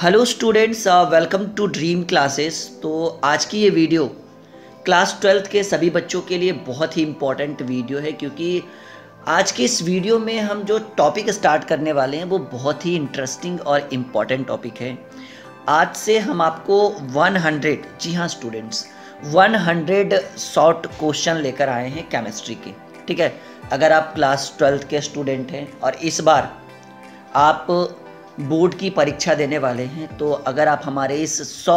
hello students welcome to Dream Classes तो आज की ये वीडियो क्लास ट्वेल्थ के सभी बच्चों के लिए बहुत ही इम्पॉर्टेंट वीडियो है क्योंकि आज के इस वीडियो में हम जो टॉपिक स्टार्ट करने वाले हैं वो बहुत ही इंटरेस्टिंग और इम्पॉर्टेंट टॉपिक है आज से हम आपको 100 जी हाँ स्टूडेंट्स 100 शॉर्ट क्वेश्चन लेकर आए हैं केमिस्ट्री के ठीक है अगर आप क्लास ट्वेल्थ के स्टूडेंट हैं और इस बार आप बोर्ड की परीक्षा देने वाले हैं तो अगर आप हमारे इस सौ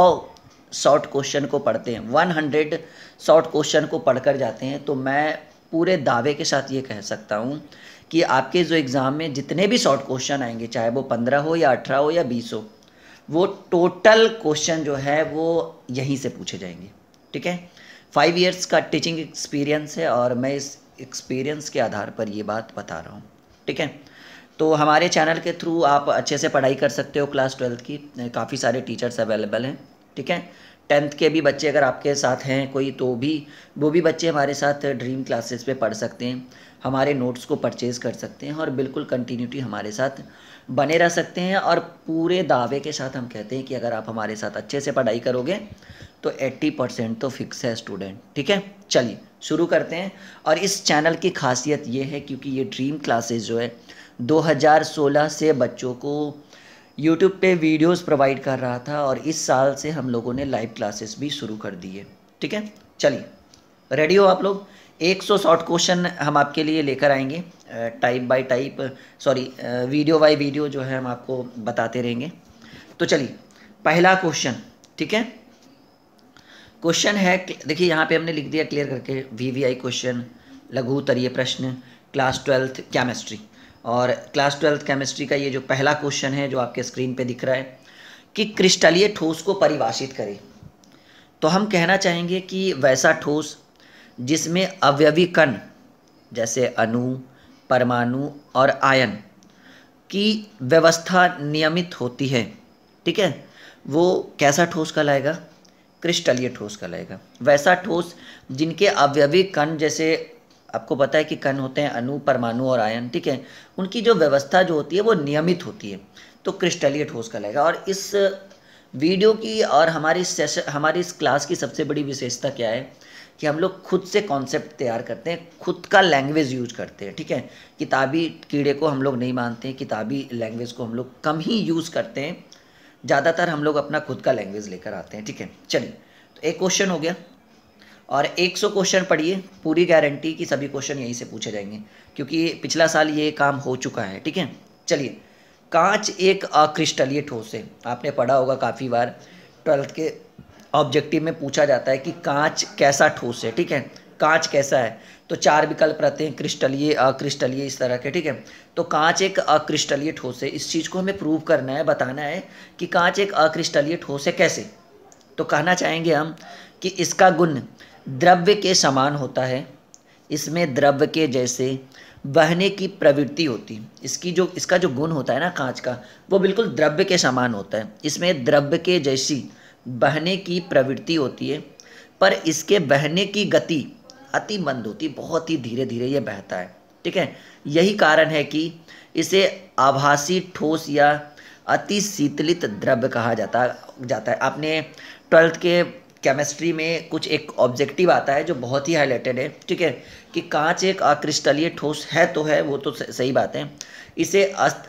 शॉर्ट क्वेश्चन को पढ़ते हैं वन हंड्रेड शॉर्ट क्वेश्चन को पढ़कर जाते हैं तो मैं पूरे दावे के साथ ये कह सकता हूँ कि आपके जो एग्ज़ाम में जितने भी शॉर्ट क्वेश्चन आएंगे चाहे वो पंद्रह हो या अठारह हो या बीस हो वो टोटल क्वेश्चन जो है वो यहीं से पूछे जाएंगे ठीक है फाइव ईयर्स का टीचिंग एक्सपीरियंस है और मैं इस एक्सपीरियंस के आधार पर ये बात बता रहा हूँ ठीक है तो हमारे चैनल के थ्रू आप अच्छे से पढ़ाई कर सकते हो क्लास ट्वेल्थ की काफ़ी सारे टीचर्स अवेलेबल हैं ठीक है टेंथ के भी बच्चे अगर आपके साथ हैं कोई तो भी वो भी बच्चे हमारे साथ ड्रीम क्लासेस पे पढ़ सकते हैं हमारे नोट्स को परचेज कर सकते हैं और बिल्कुल कंटिन्यूटी हमारे साथ बने रह सकते हैं और पूरे दावे के साथ हम कहते हैं कि अगर आप हमारे साथ अच्छे से पढ़ाई करोगे तो 80 परसेंट तो फिक्स है स्टूडेंट ठीक है चलिए शुरू करते हैं और इस चैनल की खासियत ये है क्योंकि ये ड्रीम क्लासेस जो है 2016 से बच्चों को यूट्यूब पे वीडियोस प्रोवाइड कर रहा था और इस साल से हम लोगों ने लाइव क्लासेस भी शुरू कर दिए ठीक है चलिए रेडी हो आप लोग 100 शॉर्ट क्वेश्चन हम आपके लिए लेकर आएंगे type by type sorry video by video जो है हम आपको बताते रहेंगे तो चलिए पहला क्वेश्चन ठीक है क्वेश्चन है देखिए यहाँ पे हमने लिख दिया क्लियर करके वी वी आई क्वेश्चन लघु उत्तरीय प्रश्न क्लास ट्वेल्थ केमिस्ट्री और क्लास ट्वेल्थ केमिस्ट्री का ये जो पहला क्वेश्चन है जो आपके स्क्रीन पे दिख रहा है कि क्रिस्टलीय ठोस को परिभाषित करें तो हम कहना चाहेंगे कि वैसा ठोस जिसमें अवयवी कण जैसे अणु परमाणु और आयन की व्यवस्था नियमित होती है ठीक है वो कैसा ठोस कहलाएगा क्रिस्टलीय ठोस कहलाएगा वैसा ठोस जिनके अवयवी कण जैसे आपको पता है कि कण होते हैं अणु परमाणु और आयन ठीक है उनकी जो व्यवस्था जो होती है वो नियमित होती है तो क्रिस्टलीय ठोस कहलाएगा और इस वीडियो की और हमारी सेशन हमारी इस क्लास की सबसे बड़ी विशेषता क्या है कि हम लोग खुद से कॉन्सेप्ट तैयार करते हैं खुद का लैंग्वेज यूज करते हैं ठीक है किताबी कीड़े को हम लोग नहीं मानते हैं किताबी लैंग्वेज को हम लोग कम ही यूज़ करते हैं ज़्यादातर हम लोग अपना खुद का लैंग्वेज लेकर आते हैं ठीक है चलिए तो एक क्वेश्चन हो गया और 100 क्वेश्चन पढ़िए पूरी गारंटी कि सभी क्वेश्चन यहीं से पूछे जाएंगे क्योंकि पिछला साल ये काम हो चुका है ठीक है चलिए कांच एक अक्रिस्टलीय ये ठोस है आपने पढ़ा होगा काफ़ी बार ट्वेल्थ के ऑब्जेक्टिव में पूछा जाता है कि कांच कैसा ठोस है ठीक है कांच कैसा है तो चार विकल्प रहते हैं क्रिस्टलीय अक्रिस्टलीय इस तरह के ठीक है तो कांच एक अक्रिस्टलीय ठोस है इस चीज़ को हमें प्रूव करना है बताना है कि कांच एक अक्रिस्टलीय ठोस है कैसे तो कहना चाहेंगे हम कि इसका गुण द्रव्य के समान होता है इसमें द्रव्य के जैसे बहने की प्रवृत्ति होती है इसकी जो इसका जो गुण होता है ना कांच का वो बिल्कुल द्रव्य के समान होता है इसमें द्रव्य के जैसी बहने की प्रवृत्ति होती है पर इसके बहने की गति अति मंद होती बहुत ही धीरे धीरे ये बहता है ठीक है यही कारण है कि इसे आभासी ठोस या अति शीतलित द्रव्य कहा जाता जाता है आपने ट्वेल्थ के केमिस्ट्री में कुछ एक ऑब्जेक्टिव आता है जो बहुत ही हाईलाइटेड है ठीक है कि कांच एक अक्रिस्टलीय ठोस है तो है वो तो सही बात है इसे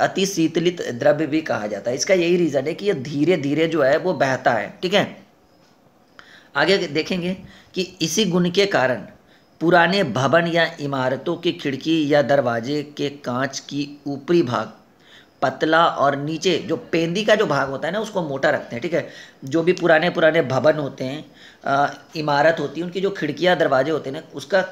अति शीतलित द्रव्य भी कहा जाता है इसका यही रीज़न है कि ये धीरे धीरे जो है वो बहता है ठीक है आगे देखेंगे कि इसी गुण के कारण पुराने भवन या इमारतों की खिड़की या दरवाजे के कांच की ऊपरी भाग पतला और नीचे जो पेंदी का जो भाग होता है ना उसको मोटा रखते हैं ठीक है जो भी पुराने पुराने भवन होते हैं इमारत होती है उनकी जो खिड़कियाँ दरवाजे होते हैं ना उसका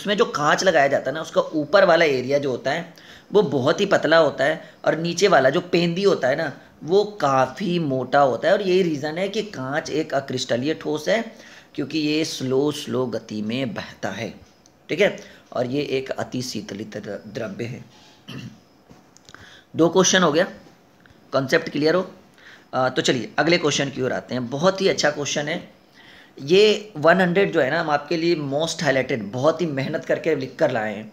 उसमें जो कांच लगाया जाता है ना उसका ऊपर वाला एरिया जो होता है वो बहुत ही पतला होता है और नीचे वाला जो पेंदी होता है ना वो काफ़ी मोटा होता है और यही रीज़न है कि कांच एक अक्रिस्टलीय ठोस है क्योंकि ये स्लो स्लो गति में बहता है ठीक है और ये एक अति शीतलित द्रव्य है दो क्वेश्चन हो गया कॉन्सेप्ट क्लियर हो आ, तो चलिए अगले क्वेश्चन की ओर आते हैं बहुत ही अच्छा क्वेश्चन है ये 100 जो है ना हम आपके लिए मोस्ट हाईलाइटेड बहुत ही मेहनत करके लिख कर लाए हैं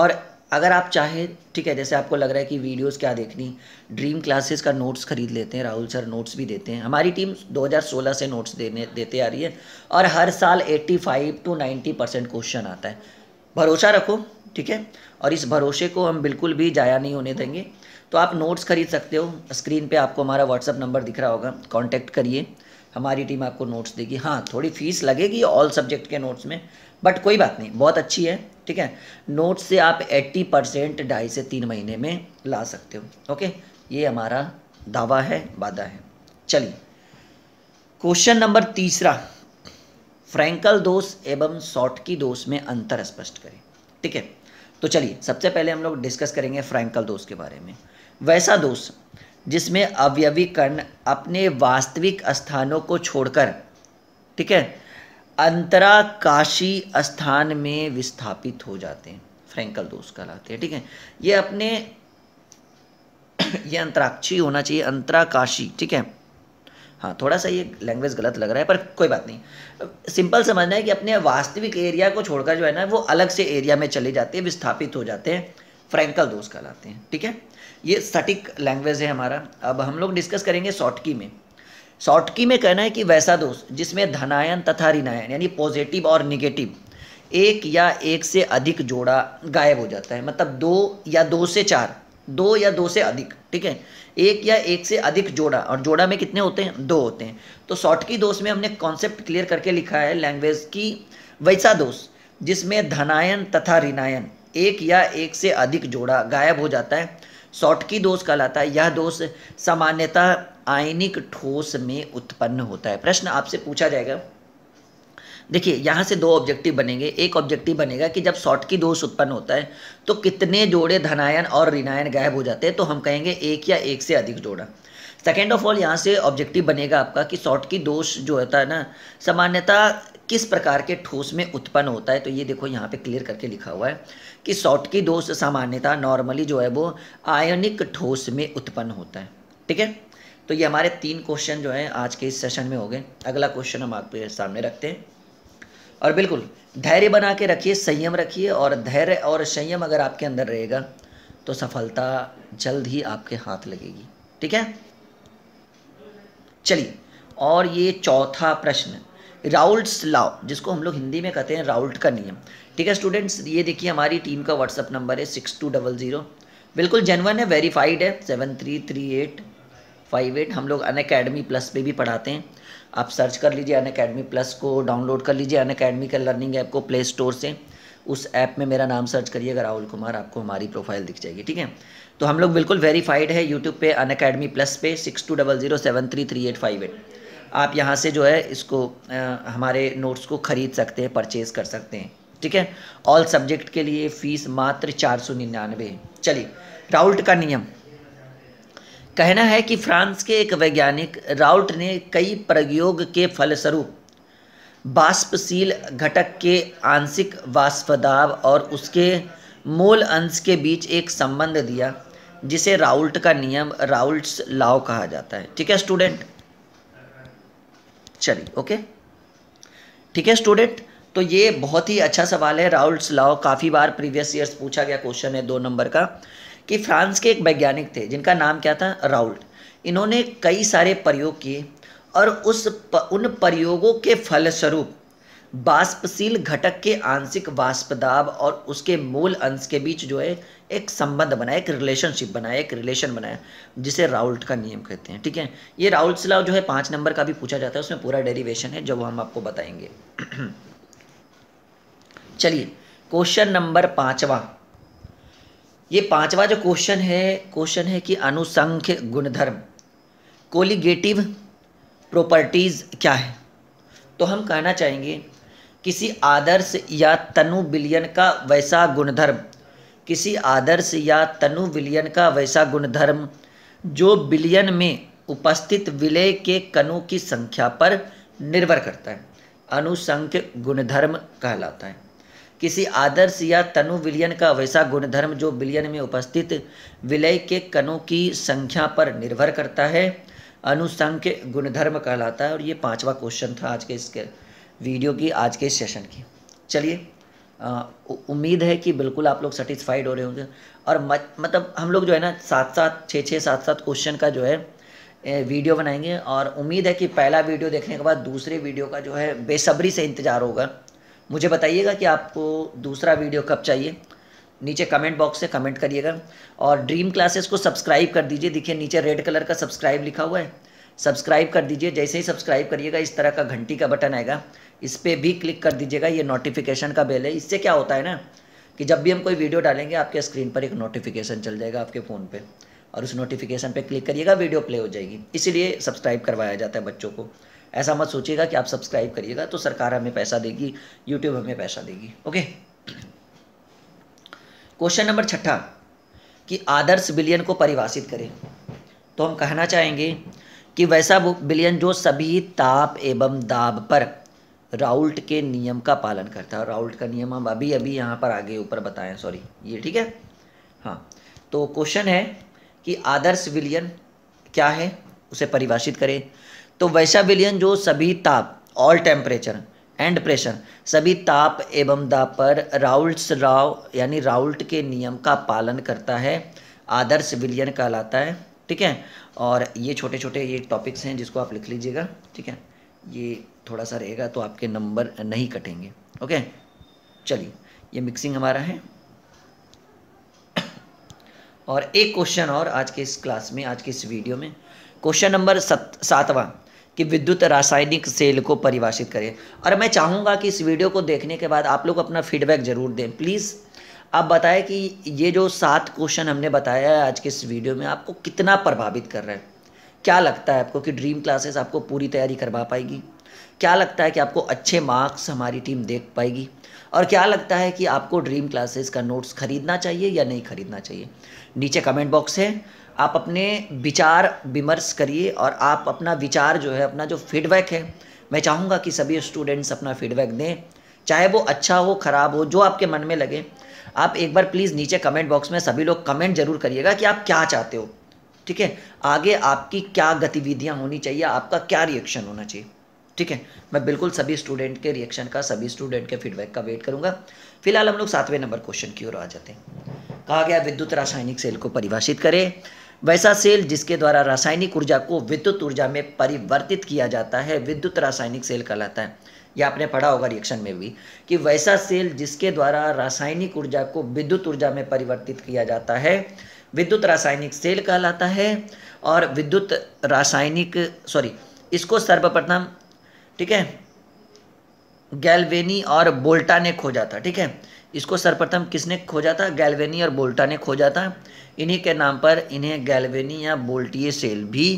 और अगर आप चाहें ठीक है जैसे आपको लग रहा है कि वीडियोस क्या देखनी ड्रीम क्लासेस का नोट्स खरीद लेते हैं राहुल सर नोट्स भी देते हैं हमारी टीम 2016 से नोट्स देने देते आ रही है और हर साल 85 टू 90 परसेंट क्वेश्चन आता है भरोसा रखो ठीक है और इस भरोसे को हम बिल्कुल भी जाया नहीं होने देंगे तो आप नोट्स खरीद सकते हो स्क्रीन पे आपको हमारा व्हाट्सअप नंबर दिख रहा होगा कांटेक्ट करिए हमारी टीम आपको नोट्स देगी हाँ थोड़ी फीस लगेगी ऑल सब्जेक्ट के नोट्स में बट कोई बात नहीं बहुत अच्छी है ठीक है नोट्स से आप 80 परसेंट ढाई से तीन महीने में ला सकते हो ओके ये हमारा दावा है वादा है चलिए क्वेश्चन नंबर तीसरा फ्रैंकल दोष एवं की दोष में अंतर स्पष्ट करें ठीक है तो चलिए सबसे पहले हम लोग डिस्कस करेंगे फ्रैंकल दोष के बारे में वैसा दोष जिसमें अवयवीकरण अपने वास्तविक स्थानों को छोड़कर ठीक है अंतराकाशी स्थान में विस्थापित हो जाते हैं फ्रेंकल दोष कहलाते हैं ठीक है ये अपने ये अंतराक्षी होना चाहिए अंतराकाशी ठीक है हाँ थोड़ा सा ये लैंग्वेज गलत लग रहा है पर कोई बात नहीं सिंपल समझना है कि अपने वास्तविक एरिया को छोड़कर जो है ना वो अलग से एरिया में चले जाते हैं विस्थापित हो जाते हैं फ्रेंकल दोष कहलाते हैं ठीक है ये सटीक लैंग्वेज है हमारा अब हम लोग डिस्कस करेंगे सॉटकी में सॉटकी में कहना है कि वैसा दोष जिसमें धनायन तथा ऋणायन यानी पॉजिटिव और निगेटिव एक या एक से अधिक जोड़ा गायब हो जाता है मतलब दो या दो से चार दो या दो से अधिक ठीक है एक या एक से अधिक जोड़ा और जोड़ा में कितने होते हैं दो होते हैं तो की दोष में हमने कॉन्सेप्ट क्लियर करके लिखा है लैंग्वेज की वैसा दोष जिसमें धनायन तथा ऋणायन एक या एक से अधिक जोड़ा गायब हो जाता है की दोष कहलाता है यह दोष सामान्यतः आयनिक ठोस में उत्पन्न होता है प्रश्न आपसे पूछा जाएगा देखिए यहाँ से दो ऑब्जेक्टिव बनेंगे एक ऑब्जेक्टिव बनेगा कि जब की दोष उत्पन्न होता है तो कितने जोड़े धनायन और ऋणायन गायब हो जाते हैं तो हम कहेंगे एक या एक से अधिक जोड़ा सेकेंड ऑफ ऑल यहाँ से ऑब्जेक्टिव बनेगा आपका कि की दोष जो होता है ना सामान्यता किस प्रकार के ठोस में उत्पन्न होता है तो ये देखो यहाँ पे क्लियर करके लिखा हुआ है कि सॉटकी दोष सामान्यता नॉर्मली जो है वो आयनिक ठोस में उत्पन्न होता है ठीक है तो ये हमारे तीन क्वेश्चन जो हैं आज के इस सेशन में हो गए अगला क्वेश्चन हम आपके सामने रखते हैं और बिल्कुल धैर्य बना के रखिए संयम रखिए और धैर्य और संयम अगर आपके अंदर रहेगा तो सफलता जल्द ही आपके हाथ लगेगी ठीक है चलिए और ये चौथा प्रश्न राउल्ट लॉ जिसको हम लोग हिंदी में कहते हैं राउल्ट का नियम ठीक है स्टूडेंट्स ये देखिए हमारी टीम का व्हाट्सअप नंबर है सिक्स टू डबल ज़ीरो बिल्कुल जेनवन है वेरीफाइड है seven three three eight five eight हम लोग अन अकेडमी प्लस पे भी पढ़ाते हैं आप सर्च कर लीजिए अन अकेडमी प्लस को डाउनलोड कर लीजिए अन अकेडमी का लर्निंग ऐप को प्ले स्टोर से उस ऐप में मेरा नाम सर्च करिएगा राहुल कुमार आपको हमारी प्रोफाइल दिख जाएगी ठीक है तो हम लोग बिल्कुल वेरीफाइड है यूट्यूब पे अन अकेडमी प्लस पे six two double zero seven three three eight five eight आप यहाँ से जो है इसको आ, हमारे नोट्स को ख़रीद सकते हैं परचेज़ कर सकते हैं ठीक है ऑल सब्जेक्ट के लिए फीस मात्र चार सौ निन्यानवे चलिए राउल्ट का नियम कहना है कि फ्रांस के एक वैज्ञानिक राउल्ट ने कई प्रयोग के फलस्वरूप बाष्पशील घटक के आंशिक वाष्पदाब और उसके मूल अंश के बीच एक संबंध दिया जिसे राउल्ट का नियम राउल्ट्स लॉ कहा जाता है ठीक है स्टूडेंट चलिए ओके ठीक है स्टूडेंट तो ये बहुत ही अच्छा सवाल है राहुल सलाव काफ़ी बार प्रीवियस ईयर्स पूछा गया क्वेश्चन है दो नंबर का कि फ्रांस के एक वैज्ञानिक थे जिनका नाम क्या था राउल्ट इन्होंने कई सारे प्रयोग किए और उस प, उन प्रयोगों के फलस्वरूप बाष्पशील घटक के आंशिक वाष्पदाब दाब और उसके मूल अंश के बीच जो है एक संबंध बनाया एक रिलेशनशिप बनाया एक रिलेशन बनाया जिसे राउल्ट का नियम कहते हैं ठीक है ये राउल्ट सिलाव जो है पाँच नंबर का भी पूछा जाता है उसमें पूरा डेरिवेशन है जब हम आपको बताएंगे चलिए क्वेश्चन नंबर पाँचवा ये पांचवा जो क्वेश्चन है क्वेश्चन है कि अनुसंख्य गुणधर्म कोलिगेटिव प्रॉपर्टीज़ क्या है तो हम कहना चाहेंगे किसी आदर्श या तनु विलयन का वैसा गुणधर्म किसी आदर्श या तनु विलयन का वैसा गुणधर्म जो विलयन में उपस्थित विलय के कणों की संख्या पर निर्भर करता है अनुसंख्य गुणधर्म कहलाता है किसी आदर्श या तनु विलयन का वैसा गुणधर्म जो विलयन में उपस्थित विलय के कणों की संख्या पर निर्भर करता है अनुसंख्य गुणधर्म कहलाता है और ये पांचवा क्वेश्चन था आज के इसके वीडियो की आज के सेशन की चलिए उम्मीद है कि बिल्कुल आप लोग सेटिस्फाइड हो रहे होंगे और मत, मतलब हम लोग जो है ना सात सात छः छः सात सात क्वेश्चन का जो है वीडियो बनाएंगे और उम्मीद है कि पहला वीडियो देखने के बाद दूसरे वीडियो का जो है बेसब्री से इंतज़ार होगा मुझे बताइएगा कि आपको दूसरा वीडियो कब चाहिए नीचे कमेंट बॉक्स से कमेंट करिएगा और ड्रीम क्लासेस को सब्सक्राइब कर दीजिए देखिए नीचे रेड कलर का सब्सक्राइब लिखा हुआ है सब्सक्राइब कर दीजिए जैसे ही सब्सक्राइब करिएगा इस तरह का घंटी का बटन आएगा इस पर भी क्लिक कर दीजिएगा ये नोटिफिकेशन का बेल है इससे क्या होता है ना कि जब भी हम कोई वीडियो डालेंगे आपके स्क्रीन पर एक नोटिफिकेशन चल जाएगा आपके फ़ोन पर और उस नोटिफिकेशन पर क्लिक करिएगा वीडियो प्ले हो जाएगी इसीलिए सब्सक्राइब करवाया जाता है बच्चों को ऐसा मत सोचिएगा कि आप सब्सक्राइब करिएगा तो सरकार हमें पैसा देगी यूट्यूब हमें पैसा देगी ओके क्वेश्चन नंबर छठा कि आदर्श बिलियन को परिभाषित करें तो हम कहना चाहेंगे कि वैसा बिलियन जो सभी ताप एवं दाब पर राउल्ट के नियम का पालन करता है राउल्ट का नियम हम अभी अभी यहाँ पर आगे ऊपर बताएं सॉरी ये ठीक है हाँ तो क्वेश्चन है कि आदर्श विलियन क्या है उसे परिभाषित करें तो वैसा विलियन जो सभी ताप ऑल टेम्परेचर एंड प्रेशर सभी ताप एवं दाप पर राउल्ट्स राव यानी राउल्ट के नियम का पालन करता है आदर्श विलियन कहलाता है ठीक है और ये छोटे छोटे ये टॉपिक्स हैं जिसको आप लिख लीजिएगा ठीक है ये थोड़ा सा रहेगा तो आपके नंबर नहीं कटेंगे ओके चलिए ये मिक्सिंग हमारा है और एक क्वेश्चन और आज के इस क्लास में आज के इस वीडियो में क्वेश्चन नंबर सत सातवां कि विद्युत रासायनिक सेल को परिभाषित करें और मैं चाहूँगा कि इस वीडियो को देखने के बाद आप लोग अपना फीडबैक ज़रूर दें प्लीज़ आप बताएं कि ये जो सात क्वेश्चन हमने बताया है आज के इस वीडियो में आपको कितना प्रभावित कर रहा है क्या लगता है आपको कि ड्रीम क्लासेस आपको पूरी तैयारी करवा पाएगी क्या लगता है कि आपको अच्छे मार्क्स हमारी टीम देख पाएगी और क्या लगता है कि आपको ड्रीम क्लासेस का नोट्स खरीदना चाहिए या नहीं खरीदना चाहिए नीचे कमेंट बॉक्स है आप अपने विचार विमर्श करिए और आप अपना विचार जो है अपना जो फीडबैक है मैं चाहूँगा कि सभी स्टूडेंट्स अपना फीडबैक दें चाहे वो अच्छा हो ख़राब हो जो आपके मन में लगे आप एक बार प्लीज़ नीचे कमेंट बॉक्स में सभी लोग कमेंट जरूर करिएगा कि आप क्या चाहते हो ठीक है आगे आपकी क्या गतिविधियाँ होनी चाहिए आपका क्या रिएक्शन होना चाहिए ठीक है मैं बिल्कुल सभी स्टूडेंट के रिएक्शन का सभी स्टूडेंट के फीडबैक का वेट करूंगा फिलहाल हम लोग सातवें नंबर क्वेश्चन की ओर आ जाते हैं कहा गया विद्युत रासायनिक सेल को परिभाषित करें वैसा सेल जिसके द्वारा रासायनिक ऊर्जा को विद्युत ऊर्जा में परिवर्तित किया जाता है विद्युत रासायनिक सेल कहलाता है यह आपने पढ़ा होगा रिएक्शन में भी कि वैसा सेल जिसके द्वारा रासायनिक ऊर्जा को विद्युत ऊर्जा में परिवर्तित किया जाता है विद्युत रासायनिक सेल कहलाता है और विद्युत रासायनिक सॉरी इसको सर्वप्रथम ठीक है गैल्वेनी और बोल्टा ने खोजा था ठीक है इसको सर्वप्रथम किसने खोजा था गैलवेनी और बोल्टा ने खोजा था इन्हीं के नाम पर इन्हें गैलवेनी या बोल्टिए सेल भी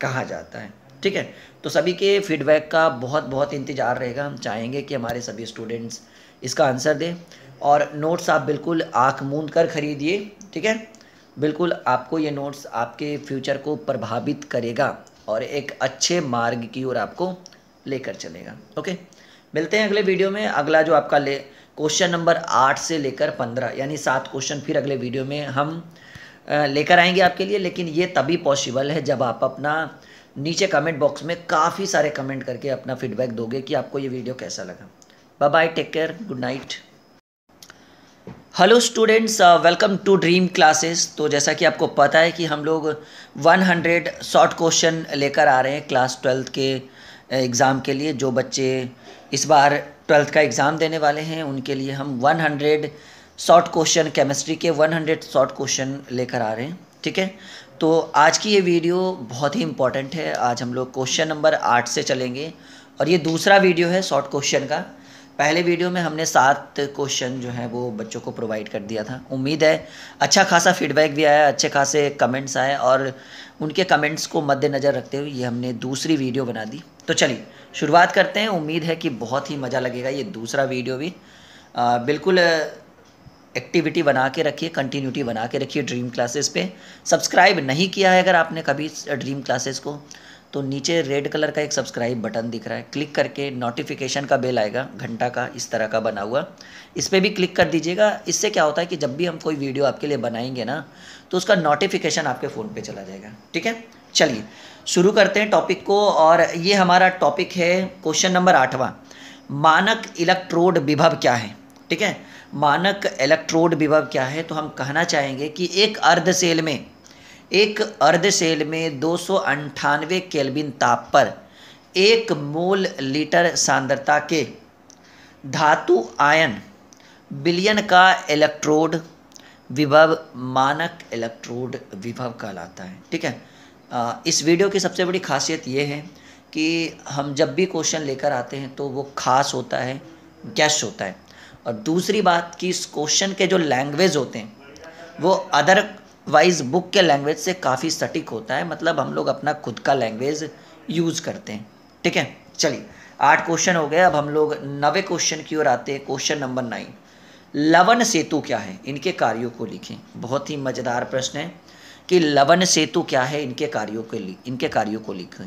कहा जाता है ठीक है तो सभी के फीडबैक का बहुत बहुत इंतज़ार रहेगा हम चाहेंगे कि हमारे सभी स्टूडेंट्स इसका आंसर दें और नोट्स आप बिल्कुल आँख मूंद कर खरीदिए ठीक है बिल्कुल आपको ये नोट्स आपके फ्यूचर को प्रभावित करेगा और एक अच्छे मार्ग की ओर आपको लेकर चलेगा ओके मिलते हैं अगले वीडियो में अगला जो आपका ले क्वेश्चन नंबर आठ से लेकर पंद्रह यानी सात क्वेश्चन फिर अगले वीडियो में हम लेकर आएंगे आपके लिए लेकिन ये तभी पॉसिबल है जब आप अपना नीचे कमेंट बॉक्स में काफ़ी सारे कमेंट करके अपना फीडबैक दोगे कि आपको ये वीडियो कैसा लगा bye bye take care good night hello students welcome to Dream Classes तो जैसा कि आपको पता है कि हम लोग 100 शॉर्ट क्वेश्चन लेकर आ रहे हैं क्लास ट्वेल्थ के एग्ज़ाम के लिए जो बच्चे इस बार ट्वेल्थ का एग्ज़ाम देने वाले हैं उनके लिए हम 100 शॉर्ट क्वेश्चन केमिस्ट्री के 100 शॉर्ट क्वेश्चन लेकर आ रहे हैं ठीक है तो आज की ये वीडियो बहुत ही इंपॉर्टेंट है आज हम लोग क्वेश्चन नंबर आठ से चलेंगे और ये दूसरा वीडियो है शॉर्ट क्वेश्चन का पहले वीडियो में हमने सात क्वेश्चन जो है वो बच्चों को प्रोवाइड कर दिया था उम्मीद है अच्छा खासा फीडबैक भी आया अच्छे खासे कमेंट्स आए और उनके कमेंट्स को मद्देनज़र रखते हुए ये हमने दूसरी वीडियो बना दी तो चलिए शुरुआत करते हैं उम्मीद है कि बहुत ही मज़ा लगेगा ये दूसरा वीडियो भी आ, बिल्कुल एक्टिविटी बना के रखिए कंटिन्यूटी बना के रखिए ड्रीम क्लासेस पे सब्सक्राइब नहीं किया है अगर आपने कभी ड्रीम क्लासेस को तो नीचे रेड कलर का एक सब्सक्राइब बटन दिख रहा है क्लिक करके नोटिफिकेशन का बेल आएगा घंटा का इस तरह का बना हुआ इस पर भी क्लिक कर दीजिएगा इससे क्या होता है कि जब भी हम कोई वीडियो आपके लिए बनाएंगे ना तो उसका नोटिफिकेशन आपके फ़ोन पे चला जाएगा ठीक है चलिए शुरू करते हैं टॉपिक को और ये हमारा टॉपिक है क्वेश्चन नंबर आठवां मानक इलेक्ट्रोड विभव क्या है ठीक है मानक इलेक्ट्रोड विभव क्या है तो हम कहना चाहेंगे कि एक अर्ध सेल में एक अर्ध सेल में दो सौ अंठानवे केल्विन ताप पर एक मोल लीटर सांद्रता के धातु आयन बिलियन का इलेक्ट्रोड विभव मानक इलेक्ट्रोड विभव कहलाता है ठीक है इस वीडियो की सबसे बड़ी खासियत ये है कि हम जब भी क्वेश्चन लेकर आते हैं तो वो खास होता है गैश होता है और दूसरी बात कि इस क्वेश्चन के जो लैंग्वेज होते हैं वो अदर वाइज बुक के लैंग्वेज से काफ़ी सटीक होता है मतलब हम लोग अपना खुद का लैंग्वेज यूज़ करते हैं ठीक है चलिए आठ क्वेश्चन हो गए अब हम लोग नवे क्वेश्चन की ओर आते हैं क्वेश्चन नंबर नाइन लवन सेतु क्या है इनके कार्यों को लिखें बहुत ही मज़ेदार प्रश्न है कि लवन सेतु क्या है इनके कार्यों के लिए इनके कार्यों को लिखें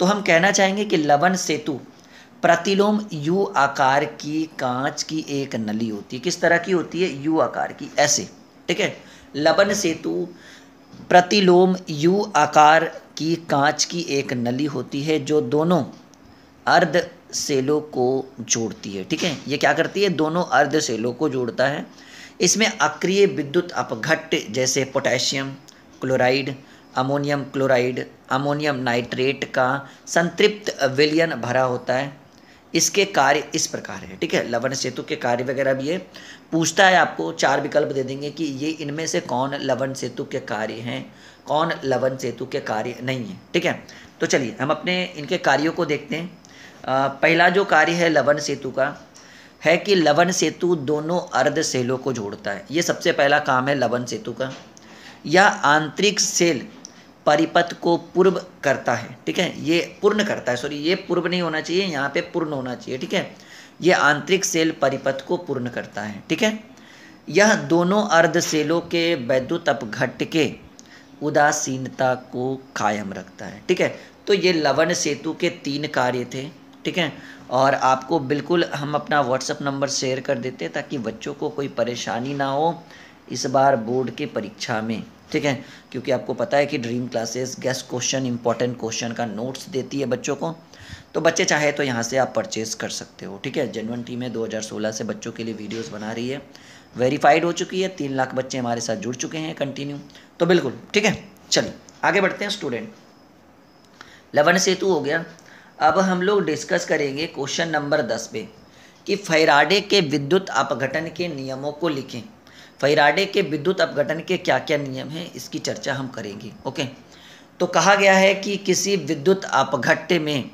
तो हम कहना चाहेंगे कि लवन सेतु प्रतिलोम यू आकार की कांच की एक नली होती है किस तरह की होती है यू आकार की ऐसे ठीक है लवन सेतु प्रतिलोम यू आकार की कांच की एक नली होती है जो दोनों अर्ध सेलों को जोड़ती है ठीक है ये क्या करती है दोनों अर्ध सेलों को जोड़ता है इसमें अक्रिय विद्युत अपघट्ट जैसे potassium chloride ammonium chloride ammonium nitrate का संतृप्त विलियन भरा होता है इसके कार्य इस प्रकार है ठीक है लवण सेतु के कार्य वगैरह भी ये पूछता है आपको चार विकल्प दे देंगे कि ये इनमें से कौन लवण सेतु के कार्य हैं कौन लवण सेतु के कार्य नहीं है ठीक है तो चलिए हम अपने इनके कार्यों को देखते हैं आ, पहला जो कार्य है लवण सेतु का है कि लवण सेतु दोनों अर्ध सेलों को जोड़ता है ये सबसे पहला काम है लवण सेतु का या आंतरिक सेल परिपथ को पूर्व करता है ठीक है ये पूर्ण करता है सॉरी ये पूर्व नहीं होना चाहिए यहाँ पे पूर्ण होना चाहिए ठीक है ये आंतरिक सेल परिपथ को पूर्ण करता है ठीक है यह दोनों अर्ध सेलों के वैद्युत अपघट के उदासीनता को कायम रखता है ठीक है तो ये लवण सेतु के तीन कार्य थे ठीक है और आपको बिल्कुल हम अपना व्हाट्सअप नंबर शेयर कर देते हैं ताकि बच्चों को कोई परेशानी ना हो इस बार बोर्ड के परीक्षा में ठीक है क्योंकि आपको पता है कि Dream Classes guess question important question का नोट्स देती है बच्चों को तो बच्चे चाहे तो यहाँ से आप परचेज़ कर सकते हो ठीक है जनवन टीम है सोलह से बच्चों के लिए वीडियोस बना रही है वेरीफाइड हो चुकी है तीन लाख बच्चे हमारे साथ जुड़ चुके हैं कंटिन्यू तो बिल्कुल ठीक है चलिए आगे बढ़ते हैं स्टूडेंट लवन सेतु हो गया अब हम लोग डिस्कस करेंगे क्वेश्चन नंबर दस पे कि फैराडे के विद्युत अपघटन के नियमों को लिखें फैराडे के विद्युत अपघटन के क्या क्या नियम हैं इसकी चर्चा हम करेंगे ओके तो कहा गया है कि किसी विद्युत अपघट्य में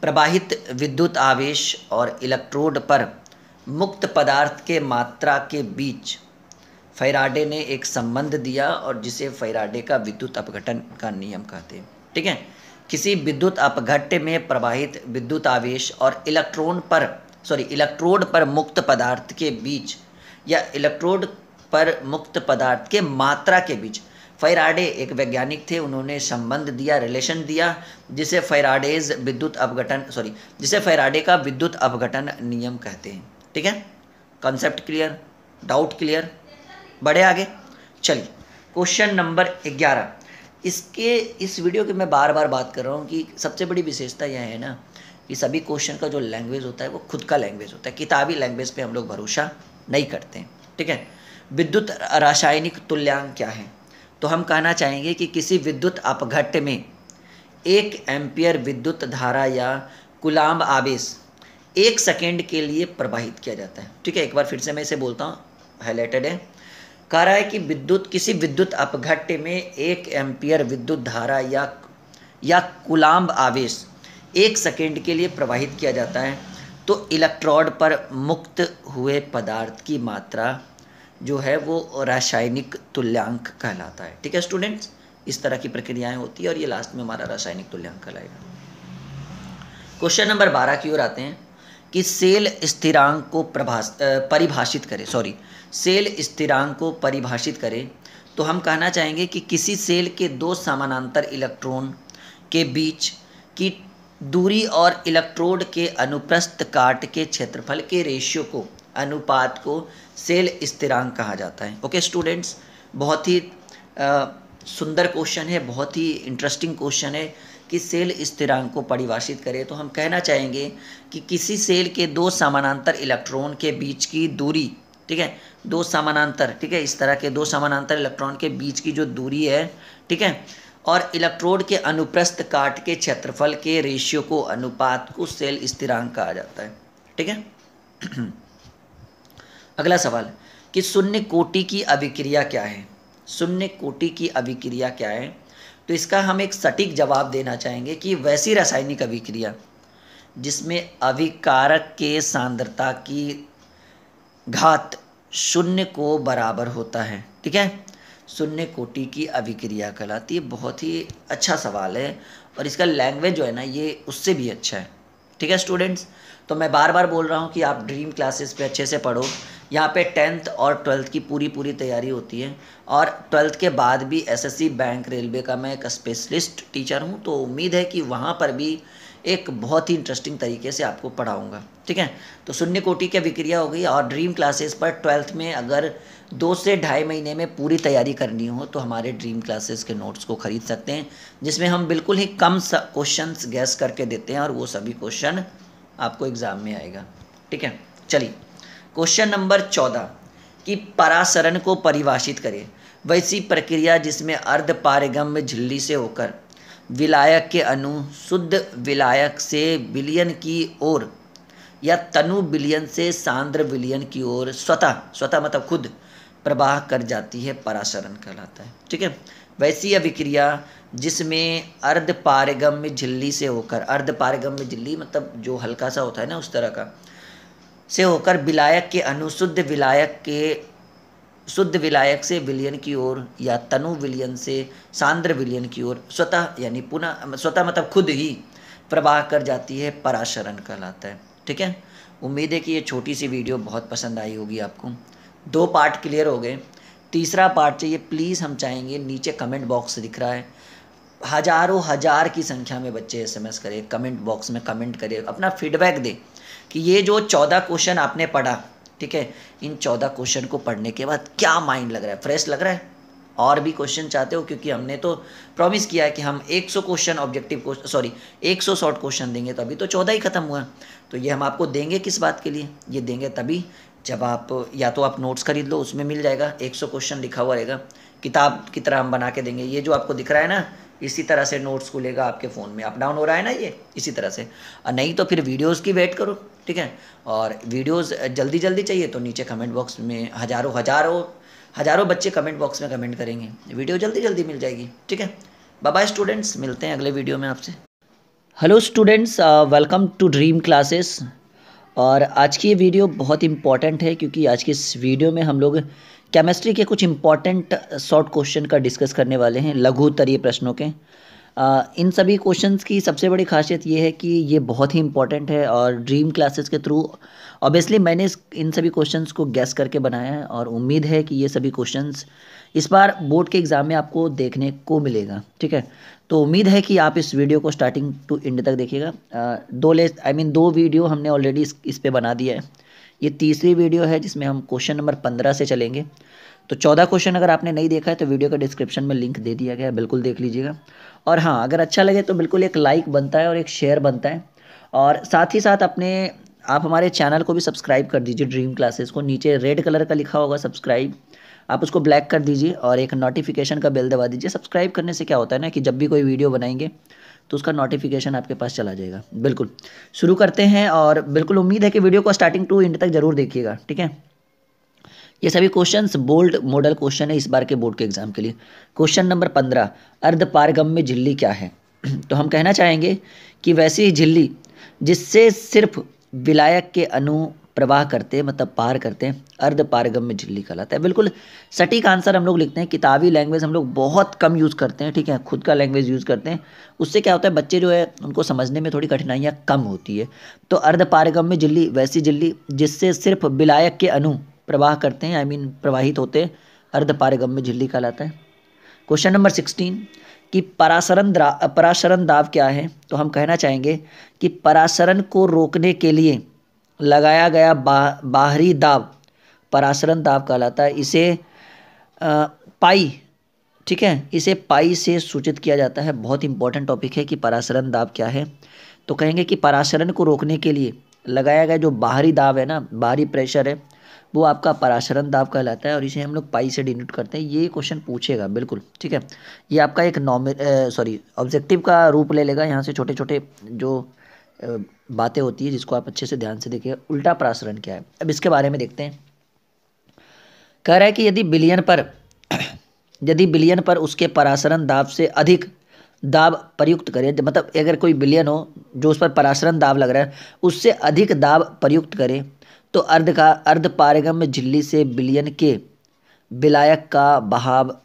प्रवाहित विद्युत आवेश और इलेक्ट्रोड पर मुक्त पदार्थ के मात्रा के बीच फैराडे ने एक संबंध दिया और जिसे फैराडे का विद्युत अपघटन का नियम कहते हैं ठीक है किसी विद्युत अपघट्य में प्रवाहित विद्युत आवेश और इलेक्ट्रॉन पर सॉरी इलेक्ट्रोड पर मुक्त पदार्थ के बीच या इलेक्ट्रोड पर मुक्त पदार्थ के मात्रा के बीच फैराडे एक वैज्ञानिक थे उन्होंने संबंध दिया रिलेशन दिया जिसे फैराडेज विद्युत अवघटन सॉरी जिसे फैराडे का विद्युत अवघटन नियम कहते हैं ठीक है कॉन्सेप्ट क्लियर डाउट क्लियर बढ़े आगे चलिए क्वेश्चन नंबर ग्यारह इसके इस वीडियो की मैं बार बार बात कर रहा हूँ कि सबसे बड़ी विशेषता यह है ना कि सभी क्वेश्चन का जो लैंग्वेज होता है वो खुद का लैंग्वेज होता है किताबी लैंग्वेज पे हम लोग भरोसा नहीं करते ठीक है विद्युत रासायनिक तुल्यांक क्या है तो हम कहना चाहेंगे कि किसी विद्युत अपघट में एक एम्पियर विद्युत धारा या गुलाम आवेश एक सेकेंड के लिए प्रवाहित किया जाता है ठीक है एक बार फिर से मैं इसे बोलता हूँ हाईलाइटेड है कह रहा है कि विद्युत किसी विद्युत अपघट्य में एक एम्पियर विद्युत धारा या या कुलाम्ब आवेश एक सेकेंड के लिए प्रवाहित किया जाता है तो इलेक्ट्रोड पर मुक्त हुए पदार्थ की मात्रा जो है वो रासायनिक तुल्यांक कहलाता है ठीक है स्टूडेंट्स इस तरह की प्रक्रियाएं होती है और ये लास्ट में हमारा रासायनिक तुल्यांक कहलाएगा क्वेश्चन नंबर बारह की ओर आते हैं कि सेल स्थिरांक को प्रभाष परिभाषित करें सॉरी सेल स्थिरांक को परिभाषित करें तो हम कहना चाहेंगे कि किसी सेल के दो समानांतर इलेक्ट्रॉन के बीच की दूरी और इलेक्ट्रोड के अनुप्रस्थ काट के क्षेत्रफल के रेशियो को अनुपात को सेल स्थिरांक कहा जाता है ओके स्टूडेंट्स बहुत ही आ, सुंदर क्वेश्चन है बहुत ही इंटरेस्टिंग क्वेश्चन है कि सेल स्थिरांक को परिभाषित करें तो हम कहना चाहेंगे कि किसी सेल के दो समानांतर इलेक्ट्रॉन के बीच की दूरी ठीक है दो समानांतर ठीक है इस तरह के दो समानांतर इलेक्ट्रॉन के बीच की जो दूरी है ठीक है और इलेक्ट्रोड के अनुप्रस्थ काट के क्षेत्रफल के रेशियो को अनुपात को सेल स्थिरांक कहा जाता है ठीक है अगला सवाल कि शून्य कोटि की अभिक्रिया क्या है शून्य कोटि की अभिक्रिया क्या है तो इसका हम एक सटीक जवाब देना चाहेंगे कि वैसी रासायनिक अभिक्रिया जिसमें अभिकारक के सांद्रता की घात शून्य को बराबर होता है ठीक है शून्य कोटि की अभिक्रिया कहलाती है बहुत ही अच्छा सवाल है और इसका लैंग्वेज जो है ना ये उससे भी अच्छा है ठीक है स्टूडेंट्स तो मैं बार बार बोल रहा हूँ कि आप ड्रीम क्लासेस पे अच्छे से पढ़ो यहाँ पे टेंथ और ट्वेल्थ की पूरी पूरी तैयारी होती है और ट्वेल्थ के बाद भी एसएससी बैंक रेलवे का मैं एक स्पेशलिस्ट टीचर हूँ तो उम्मीद है कि वहाँ पर भी एक बहुत ही इंटरेस्टिंग तरीके से आपको पढ़ाऊंगा ठीक है तो शून्य कोटि की विक्रिया हो गई और ड्रीम क्लासेस पर ट्वेल्थ में अगर दो से ढाई महीने में पूरी तैयारी करनी हो तो हमारे ड्रीम क्लासेस के नोट्स को ख़रीद सकते हैं जिसमें हम बिल्कुल ही कम क्वेश्चन गैस करके देते हैं और वो सभी क्वेश्चन आपको एग्ज़ाम में आएगा ठीक है चलिए क्वेश्चन नंबर चौदह कि परासरण को परिभाषित करें वैसी प्रक्रिया जिसमें अर्ध पारगम्य झिल्ली से होकर विलायक के अनु शुद्ध विलायक से विलियन की ओर या तनु विलियन से सांद्र विलियन की ओर स्वतः स्वतः मतलब खुद प्रवाह कर जाती है पराशरण कहलाता है ठीक है वैसी अभिक्रिया जिसमें अर्ध पारगम्य झिल्ली से होकर अर्ध पारगम्य झिल्ली मतलब जो हल्का सा होता है ना उस तरह का से होकर विलायक के अनुशुद्ध विलायक के शुद्ध विलायक से विलयन की ओर या तनु विलयन से सांद्र विलयन की ओर स्वतः यानी पुनः स्वतः मतलब खुद ही प्रवाह कर जाती है पराशरण कहलाता है ठीक है उम्मीद है कि ये छोटी सी वीडियो बहुत पसंद आई होगी आपको दो पार्ट क्लियर हो गए तीसरा पार्ट चाहिए प्लीज़ हम चाहेंगे नीचे कमेंट बॉक्स दिख रहा है हजारों हज़ार की संख्या में बच्चे एसएमएस करें कमेंट बॉक्स में कमेंट करें अपना फीडबैक दें कि ये जो चौदह क्वेश्चन आपने पढ़ा ठीक है इन चौदह क्वेश्चन को पढ़ने के बाद क्या माइंड लग रहा है फ्रेश लग रहा है और भी क्वेश्चन चाहते हो क्योंकि हमने तो प्रॉमिस किया है कि हम 100 question objective sorry 100 short question देंगे तो अभी तो चौदह ही खत्म हुआ तो ये हम आपको देंगे किस बात के लिए ये देंगे तभी जब आप या तो आप नोट्स खरीद लो उसमें मिल जाएगा 100 क्वेश्चन लिखा हुआ रहेगा किताब की तरह हम बना के देंगे ये जो आपको दिख रहा है ना इसी तरह से नोट्स खुलेगा आपके फ़ोन में अप डाउन हो रहा है ना ये इसी तरह से और नहीं तो फिर वीडियोस की वेट करो ठीक है और वीडियोस जल्दी जल्दी चाहिए तो नीचे कमेंट बॉक्स में हज़ारों हज़ारों हज़ारों बच्चे कमेंट बॉक्स में कमेंट करेंगे वीडियो जल्दी जल्दी मिल जाएगी ठीक है बाय स्टूडेंट्स मिलते हैं अगले वीडियो में आपसे hello students welcome to Dream Classes और आज की ये वीडियो बहुत इम्पॉर्टेंट है क्योंकि आज की इस वीडियो में हम लोग केमिस्ट्री के कुछ इम्पॉर्टेंट शॉर्ट क्वेश्चन का डिस्कस करने वाले हैं लघु उत्तरीय प्रश्नों के आ, uh, इन सभी क्वेश्चंस की सबसे बड़ी खासियत ये है कि ये बहुत ही इंपॉर्टेंट है और ड्रीम क्लासेस के थ्रू ऑब्वियसली मैंने इस इन सभी क्वेश्चंस को गैस करके बनाया है और उम्मीद है कि ये सभी क्वेश्चंस इस बार बोर्ड के एग्ज़ाम में आपको देखने को मिलेगा ठीक है तो उम्मीद है कि आप इस वीडियो को स्टार्टिंग टू एंड तक देखिएगा uh, दो ले आई I मीन mean, दो वीडियो हमने ऑलरेडी इस, इस पर बना दिया है ये तीसरी वीडियो है जिसमें हम क्वेश्चन नंबर पंद्रह से चलेंगे तो चौदह क्वेश्चन अगर आपने नहीं देखा है तो वीडियो का डिस्क्रिप्शन में लिंक दे दिया गया है बिल्कुल देख लीजिएगा और हाँ अगर अच्छा लगे तो बिल्कुल एक लाइक बनता है और एक शेयर बनता है और साथ ही साथ अपने आप हमारे चैनल को भी सब्सक्राइब कर दीजिए ड्रीम क्लासेस को नीचे रेड कलर का लिखा होगा सब्सक्राइब आप उसको ब्लैक कर दीजिए और एक नोटिफिकेशन का बेल दबा दीजिए सब्सक्राइब करने से क्या होता है ना कि जब भी कोई वीडियो बनाएंगे तो उसका नोटिफिकेशन आपके पास चला जाएगा बिल्कुल शुरू करते हैं और बिल्कुल उम्मीद है कि वीडियो को स्टार्टिंग टू एंड तक ज़रूर देखिएगा ठीक है ये सभी क्वेश्चन बोल्ड मॉडल क्वेश्चन है इस बार के बोर्ड के एग्जाम के लिए क्वेश्चन नंबर पंद्रह अर्ध पारगम्य झिल्ली क्या है तो हम कहना चाहेंगे कि वैसी झिल्ली जिससे सिर्फ विलायक के अनु प्रवाह करते हैं मतलब पार करते हैं अर्ध पारगम्य झिल्ली कहलाता है बिल्कुल सटीक आंसर हम लोग लिखते हैं किताबी लैंग्वेज हम लोग बहुत कम यूज़ करते हैं ठीक है खुद का लैंग्वेज यूज़ करते हैं उससे क्या होता है बच्चे जो है उनको समझने में थोड़ी कठिनाइयाँ कम होती है तो अर्ध पारगम्य झिल्ली वैसी झिल्ली जिससे सिर्फ विलायक के अनु प्रवाह करते हैं आई मीन प्रवाहित होते हैं अर्ध पारगम्य झिल्ली कहलाता है क्वेश्चन नंबर सिक्सटीन कि पराशरण पराशरण दाब क्या है तो हम कहना चाहेंगे कि पराशरण को रोकने के लिए लगाया गया बा, बाहरी दाब परासरण दाब कहलाता है इसे आ, पाई ठीक है इसे पाई से सूचित किया जाता है बहुत इंपॉर्टेंट टॉपिक है कि परासरण दाब क्या है तो कहेंगे कि परासरण को रोकने के लिए लगाया गया जो बाहरी दाब है ना बाहरी प्रेशर है वो आपका पराशरण दाब कहलाता है और इसे हम लोग पाई से डिनोट करते हैं ये क्वेश्चन पूछेगा बिल्कुल ठीक है ये आपका एक नॉमिन सॉरी ऑब्जेक्टिव का रूप ले लेगा यहाँ से छोटे छोटे जो बातें होती है जिसको आप अच्छे से ध्यान से देखिए उल्टा प्रासरण क्या है अब इसके बारे में देखते हैं कह रहा है कि यदि बिलियन पर यदि बिलियन पर उसके परासरण दाब से अधिक दाब प्रयुक्त करें तो मतलब अगर कोई बिलियन हो जो उस पर परासरण दाब लग रहा है उससे अधिक दाब प्रयुक्त करें तो अर्ध का अर्ध पारगम्य झिल्ली से बिलियन के बिलायक का बहाव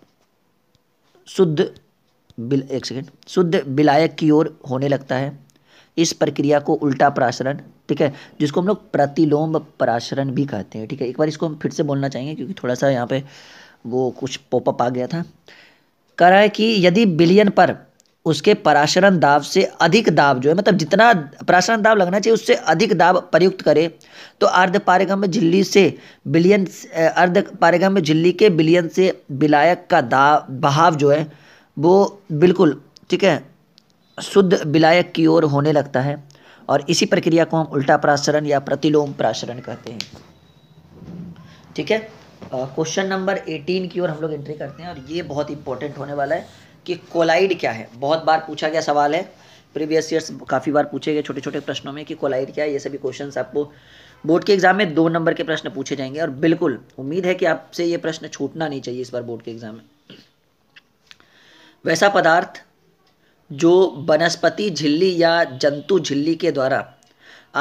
शुद्ध बिल एक सेकेंड शुद्ध बिलायक की ओर होने लगता है इस प्रक्रिया को उल्टा पराशरण ठीक है जिसको हम लोग प्रतिलोम पराशरण भी कहते हैं ठीक है एक बार इसको हम फिर से बोलना चाहेंगे क्योंकि थोड़ा सा यहाँ पे वो कुछ पॉपअप आ गया था कह रहा है कि यदि बिलियन पर उसके पराशरण दाब से अधिक दाब जो है मतलब जितना पराशरण दाब लगना चाहिए उससे अधिक दाब प्रयुक्त करे तो अर्ध पारगम्य झिल्ली से बिलियन अर्ध पारेगम्य झिल्ली के बिलियन से बिलायक का दाब बहाव जो है वो बिल्कुल ठीक है शुद्ध विलायक की ओर होने लगता है और इसी प्रक्रिया को हम उल्टा प्राशरण या प्रतिलोम प्राशरण कहते हैं ठीक है क्वेश्चन नंबर एटीन की ओर हम लोग एंट्री करते हैं और ये बहुत इंपॉर्टेंट होने वाला है कि कोलाइड क्या है बहुत बार पूछा गया सवाल है प्रीवियस ईयर्स काफ़ी बार पूछे गए छोटे छोटे प्रश्नों में कि कोलाइड क्या है ये सभी क्वेश्चन आपको बोर्ड के एग्जाम में दो नंबर के प्रश्न पूछे जाएंगे और बिल्कुल उम्मीद है कि आपसे ये प्रश्न छूटना नहीं चाहिए इस बार बोर्ड के एग्जाम में वैसा पदार्थ जो वनस्पति झिल्ली या जंतु झिल्ली के द्वारा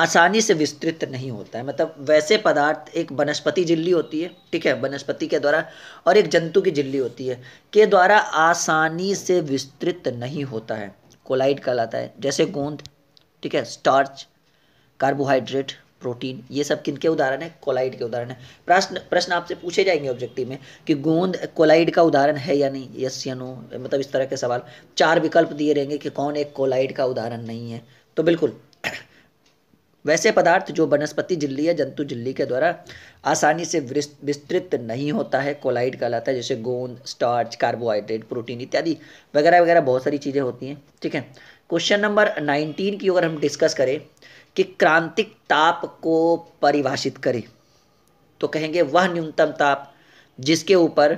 आसानी से विस्तृत नहीं होता है मतलब वैसे पदार्थ एक वनस्पति झिल्ली होती है ठीक है वनस्पति के द्वारा और एक जंतु की झिल्ली होती है के द्वारा आसानी से विस्तृत नहीं होता है कोलाइड कहलाता है जैसे गोंद ठीक है स्टार्च कार्बोहाइड्रेट प्रोटीन ये सब किन के उदाहरण है कोलाइड के उदाहरण है प्रश्न प्रश्न आपसे पूछे जाएंगे ऑब्जेक्टिव में कि गोंद कोलाइड का उदाहरण है या नहीं यस या नो मतलब इस तरह के सवाल चार विकल्प दिए रहेंगे कि कौन एक कोलाइड का उदाहरण नहीं है तो बिल्कुल वैसे पदार्थ जो वनस्पति झिल्ली या जंतु झिल्ली के द्वारा आसानी से विस्तृत नहीं होता है कोलाइड कहलाता है जैसे गोंद स्टार्च कार्बोहाइड्रेट प्रोटीन इत्यादि वगैरह वगैरह बहुत सारी चीज़ें होती हैं ठीक है क्वेश्चन नंबर नाइनटीन की अगर हम डिस्कस करें कि क्रांतिक ताप को परिभाषित करें तो कहेंगे वह न्यूनतम ताप जिसके ऊपर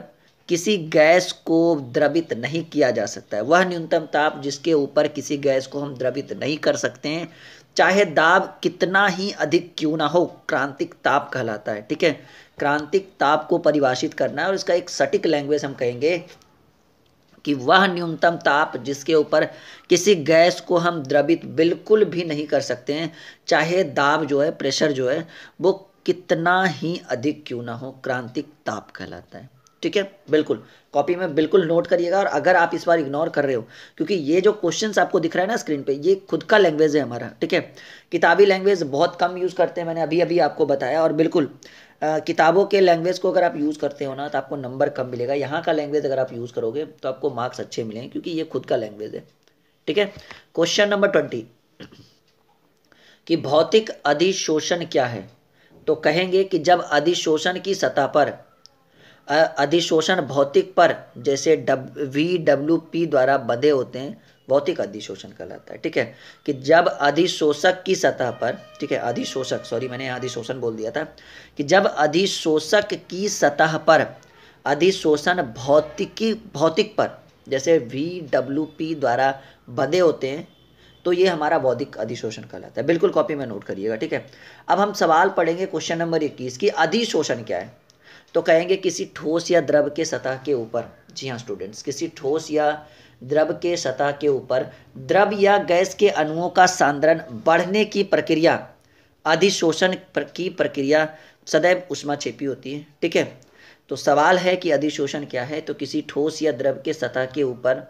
किसी गैस को द्रवित नहीं किया जा सकता है वह न्यूनतम ताप जिसके ऊपर किसी गैस को हम द्रवित नहीं कर सकते हैं चाहे दाब कितना ही अधिक क्यों ना हो क्रांतिक ताप कहलाता है ठीक है क्रांतिक ताप को परिभाषित करना है और इसका एक सटीक लैंग्वेज हम कहेंगे कि वह न्यूनतम ताप जिसके ऊपर किसी गैस को हम द्रवित बिल्कुल भी नहीं कर सकते हैं चाहे दाब जो है प्रेशर जो है वो कितना ही अधिक क्यों ना हो क्रांतिक ताप कहलाता है ठीक है बिल्कुल कॉपी में बिल्कुल नोट करिएगा और अगर आप इस बार इग्नोर कर रहे हो क्योंकि ये जो क्वेश्चन आपको दिख रहा है ना स्क्रीन पे ये खुद का लैंग्वेज है हमारा ठीक है किताबी लैंग्वेज बहुत कम यूज़ करते हैं मैंने अभी अभी आपको बताया और बिल्कुल किताबों के लैंग्वेज को अगर आप यूज़ करते हो ना तो आपको नंबर कम मिलेगा यहाँ का लैंग्वेज अगर आप यूज़ करोगे तो आपको मार्क्स अच्छे मिलेंगे क्योंकि ये खुद का लैंग्वेज है ठीक है क्वेश्चन नंबर ट्वेंटी कि भौतिक अधिशोषण क्या है तो कहेंगे कि जब अधिशोषण की सतह पर अधिशोषण भौतिक पर जैसे डब वी डब्ल्यू पी द्वारा बंधे होते हैं भौतिक अधिशोषण कहलाता है ठीक है कि जब अधिशोषक की सतह पर ठीक है अधिशोषक सॉरी मैंने अधिशोषण बोल दिया था कि जब अधिशोषक की सतह पर अधिशोषण भौतिकी भौतिक पर जैसे वी डब्ल्यू पी द्वारा बंधे होते हैं तो ये हमारा बौद्धिक अधिशोषण कहलाता है बिल्कुल कॉपी में नोट करिएगा ठीक है अब हम सवाल पढ़ेंगे क्वेश्चन नंबर इक्कीस की अधिशोषण क्या है तो कहेंगे किसी ठोस या द्रव के सतह के ऊपर जी हाँ स्टूडेंट्स किसी ठोस या द्रव के सतह के ऊपर द्रव या गैस के अणुओं का सांद्रण बढ़ने की प्रक्रिया अधिशोषण की प्रक्रिया सदैव उष्मा छेपी होती है ठीक है तो सवाल है कि अधिशोषण क्या है तो किसी ठोस या द्रव के सतह के ऊपर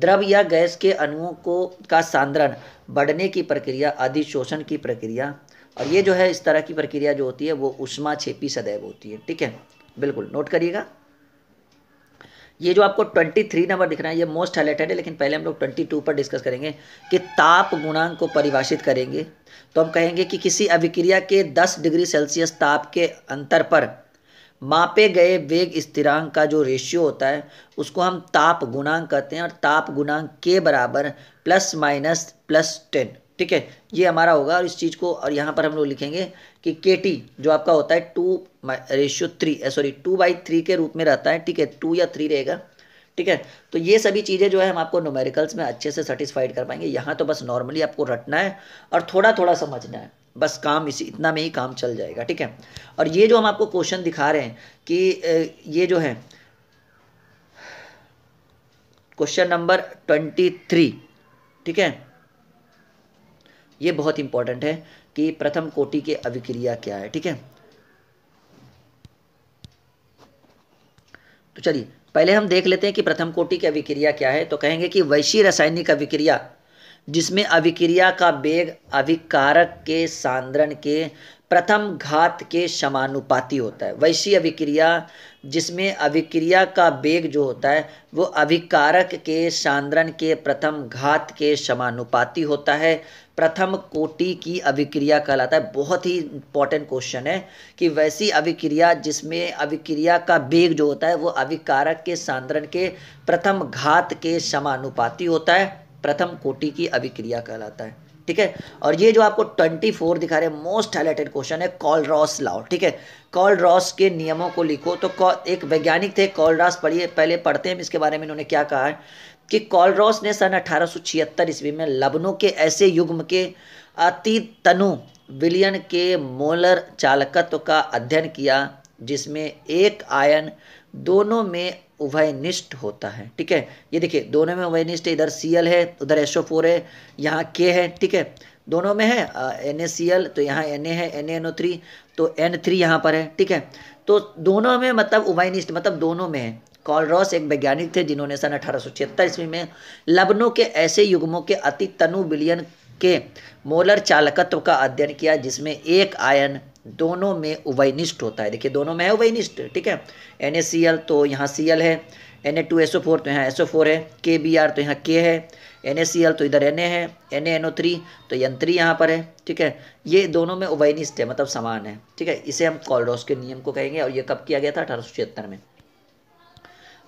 द्रव या गैस के अणुओं को का सांद्रण बढ़ने की प्रक्रिया अधिशोषण की प्रक्रिया और ये जो है इस तरह की प्रक्रिया जो होती है वो उष्मा छेपी सदैव होती है ठीक है बिल्कुल नोट करिएगा ये जो आपको 23 नंबर दिख रहा है ये मोस्ट हाईलाइटेड है लेकिन पहले हम लोग 22 पर डिस्कस करेंगे कि ताप गुणांक को परिभाषित करेंगे तो हम कहेंगे कि किसी अभिक्रिया के 10 डिग्री सेल्सियस ताप के अंतर पर मापे गए वेग स्थिरांक का जो रेशियो होता है उसको हम ताप गुणांक कहते हैं और ताप गुणांक के बराबर प्लस माइनस प्लस टेन ठीक है ये हमारा होगा और इस चीज़ को और यहाँ पर हम लोग लिखेंगे कि के टी जो आपका होता है two ratio three sorry two by three के रूप में रहता है ठीक है टू या थ्री रहेगा ठीक है तो ये सभी चीज़ें जो है हम आपको नोमेरिकल्स में अच्छे से सेटिस्फाइड कर पाएंगे यहाँ तो बस नॉर्मली आपको रटना है और थोड़ा थोड़ा समझना है बस काम इसी इतना में ही काम चल जाएगा ठीक है और ये जो हम आपको क्वेश्चन दिखा रहे हैं कि eh, ये जो है क्वेश्चन नंबर ट्वेंटी थ्री ठीक है ये बहुत इंपॉर्टेंट है कि प्रथम कोटि की अभिक्रिया क्या है ठीक है तो चलिए पहले हम देख लेते हैं कि प्रथम कोटि की अभिक्रिया क्या है तो कहेंगे कि वैशी रासायनिक अभिक्रिया जिसमें अभिक्रिया का वेग अभिकारक के सांद्रण के प्रथम घात के समानुपाती होता है वैशी अभिक्रिया जिसमें अभिक्रिया का वेग जो होता है वो अभिकारक के सांद्रण के प्रथम घात के समानुपाती होता है प्रथम कोटि की अभिक्रिया कहलाता है बहुत ही इंपॉर्टेंट क्वेश्चन है कि वैसी अभिक्रिया जिसमें अभिक्रिया का वेग जो होता है वो अभिकारक के सांद्रण के प्रथम घात के समानुपाती होता है प्रथम कोटि की अभिक्रिया कहलाता है ठीक है और ये जो आपको 24 दिखा रहे हैं मोस्ट हाईलाइटेड क्वेश्चन है कॉल रॉस लाओ ठीक है कॉल रॉस के नियमों को लिखो तो एक वैज्ञानिक थे कॉल रॉस पढ़िए पहले पढ़ते हैं इसके बारे में इन्होंने क्या कहा है कि कॉलरॉस ने सन छिहत्तर ईस्वी में लबनों के ऐसे युग्म के अति तनु विलियन के मोलर चालकत्व का अध्ययन किया जिसमें एक आयन दोनों में उभयनिष्ठ होता है ठीक है ये देखिए दोनों में उभयनिष्ठ इधर सी एल है उधर एसओ फोर है यहाँ के है ठीक है दोनों में है एन ए सी एल तो यहाँ एन ए है एन एन ओ थ्री तो एन थ्री यहाँ पर है ठीक है तो दोनों में मतलब उभयनिष्ठ मतलब दोनों में है कॉल रॉस एक वैज्ञानिक थे जिन्होंने सन अठारह सौ छिहत्तर ईस्वी में लबनों के ऐसे युग्मों के अति तनु बिलियन के मोलर चालकत्व का अध्ययन किया जिसमें एक आयन दोनों में उवैनिष्ठ होता है देखिए दोनों में है उवैनिष्ट ठीक है एन तो यहाँ सी है N A two S O four तो यहाँ एस ओ फोर है के बी आर तो यहाँ के है एन ए सी एल तो इधर एन ए है N A N O three तो यंत्री थ्री यहाँ पर है ठीक है ये दोनों में उवैनिस्ट है मतलब समान है ठीक है इसे हम कॉलडोस के नियम को कहेंगे और ये कब किया गया था अठारह सौ छिहत्तर में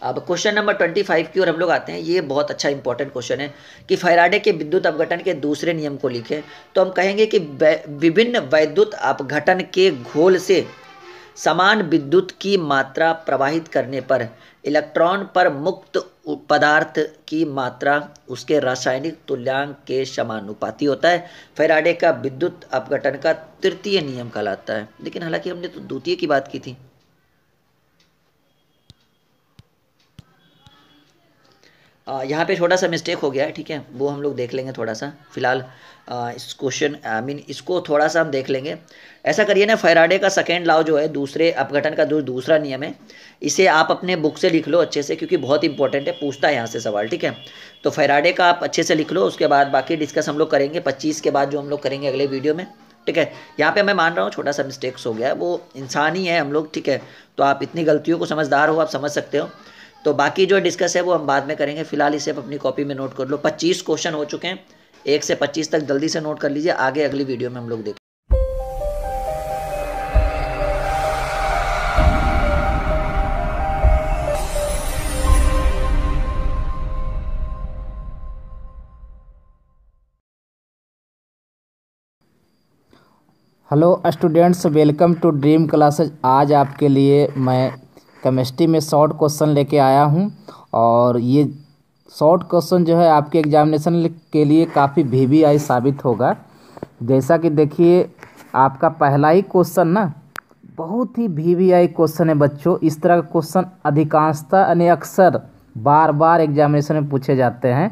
अब क्वेश्चन नंबर ट्वेंटी फाइव की ओर हम लोग आते हैं ये बहुत अच्छा इंपॉर्टेंट क्वेश्चन है कि फैराडे के विद्युत अपघटन के दूसरे नियम को लिखें तो हम कहेंगे कि विभिन्न वैद्युत अपघटन के घोल से समान विद्युत की मात्रा प्रवाहित करने पर इलेक्ट्रॉन पर मुक्त पदार्थ की मात्रा उसके रासायनिक तुल्यांक के समानुपाती होता है फैराडे का विद्युत अपघटन का तृतीय नियम कहलाता है लेकिन हालांकि हमने तो द्वितीय की बात की थी यहाँ पे छोटा सा मिस्टेक हो गया है ठीक है वो हम लोग देख लेंगे थोड़ा सा फिलहाल इस क्वेश्चन आई मीन इसको थोड़ा सा हम देख लेंगे ऐसा करिए ना फैराडे का सेकेंड लॉ जो है दूसरे अपघटन का जो दूसरा नियम है इसे आप अपने बुक से लिख लो अच्छे से क्योंकि बहुत इंपॉर्टेंट है पूछता है यहाँ से सवाल ठीक है तो फैराडे का आप अच्छे से लिख लो उसके बाद बाकी डिस्कस हम लोग करेंगे पच्चीस के बाद जो हम लोग करेंगे अगले वीडियो में ठीक है यहाँ पे मैं मान रहा हूँ छोटा सा मिस्टेक्स हो गया वो इंसान ही है हम लोग ठीक है तो आप इतनी गलतियों को समझदार हो आप समझ सकते हो तो बाकी जो डिस्कस है वो हम बाद में करेंगे फिलहाल इसे आप अपनी कॉपी में नोट कर लो पच्चीस क्वेश्चन हो चुके हैं एक से पच्चीस तक जल्दी से नोट कर लीजिए आगे अगली वीडियो में हम लोग देखें hello students welcome to Dream Classes आज आपके लिए मैं केमिस्ट्री में शॉर्ट क्वेश्चन लेके आया हूँ और ये शॉर्ट क्वेश्चन जो है आपके एग्जामिनेशन के लिए काफ़ी भी, वी आई साबित होगा जैसा कि देखिए आपका पहला ही क्वेश्चन ना बहुत ही भी, वी आई क्वेश्चन है बच्चों इस तरह का क्वेश्चन अधिकांशतः यानी अक्सर बार बार एग्जामिनेशन में पूछे जाते हैं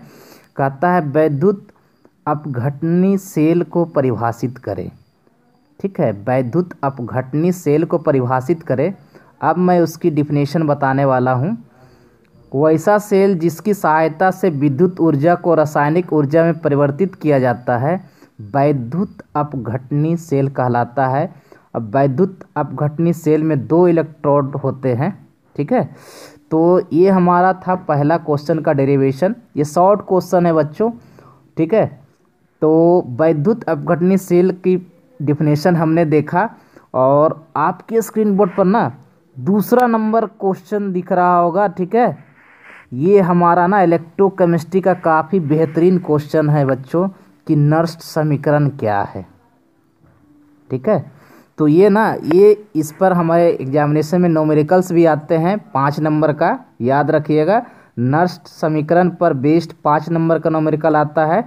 कहता है वैद्युत अपघटनी सेल को परिभाषित करें ठीक है वैद्युत अपघटनी सेल को परिभाषित करें अब मैं उसकी डिफिनेशन बताने वाला हूँ वैसा सेल जिसकी सहायता से विद्युत ऊर्जा को रासायनिक ऊर्जा में परिवर्तित किया जाता है वैद्युत अपघटनी सेल कहलाता है अब वैद्युत अपघटनी सेल में दो इलेक्ट्रोड होते हैं ठीक है तो ये हमारा था पहला क्वेश्चन का डेरिवेशन ये शॉर्ट क्वेश्चन है बच्चों ठीक है तो वैद्युत अपघटनी सेल की डिफिनेशन हमने देखा और आपके स्क्रीन बोर्ड पर ना दूसरा नंबर क्वेश्चन दिख रहा होगा ठीक है ये हमारा ना इलेक्ट्रोकेमिस्ट्री का काफ़ी बेहतरीन क्वेश्चन है बच्चों कि नर्स्ट समीकरण क्या है ठीक है तो ये ना ये इस पर हमारे एग्जामिनेशन में नोमेरिकल्स भी आते हैं पाँच नंबर का याद रखिएगा नर्स्ट समीकरण पर बेस्ड पाँच नंबर का नोमेरिकल आता है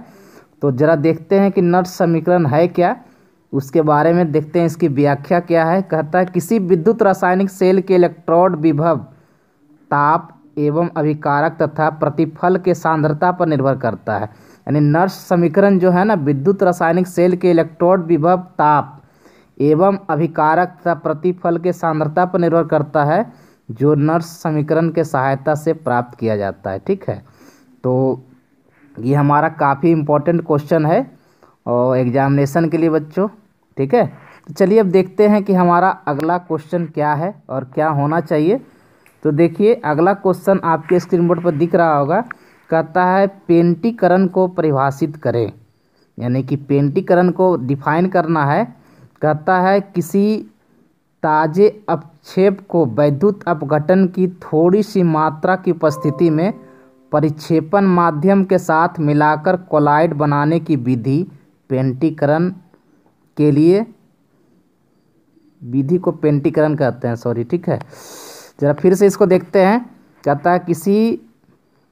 तो ज़रा देखते हैं कि नर्स समीकरण है क्या उसके बारे में देखते हैं इसकी व्याख्या क्या है कहता है किसी विद्युत रासायनिक सेल के इलेक्ट्रोड विभव ताप एवं अभिकारक तथा प्रतिफल के सांद्रता पर निर्भर करता है यानी नर्स समीकरण जो है ना विद्युत रासायनिक सेल के इलेक्ट्रोड विभव ताप एवं अभिकारक तथा प्रतिफल के सांद्रता पर निर्भर करता है जो नर्स समीकरण के सहायता से प्राप्त किया जाता है ठीक है तो ये हमारा काफ़ी इम्पोर्टेंट क्वेश्चन है और एग्जामिनेशन के लिए बच्चों ठीक है तो चलिए अब देखते हैं कि हमारा अगला क्वेश्चन क्या है और क्या होना चाहिए तो देखिए अगला क्वेश्चन आपके स्क्रीन बोर्ड पर दिख रहा होगा कहता है पेंटीकरण को परिभाषित करें यानी कि पेंटीकरण को डिफाइन करना है कहता है किसी ताजे अपक्षेप को वैद्युत अपघटन की थोड़ी सी मात्रा की उपस्थिति में परिक्षेपण माध्यम के साथ मिलाकर कोलाइड बनाने की विधि पेंटीकरण के लिए विधि को पेंटीकरण कहते हैं सॉरी ठीक है जरा फिर से इसको देखते हैं कहता है किसी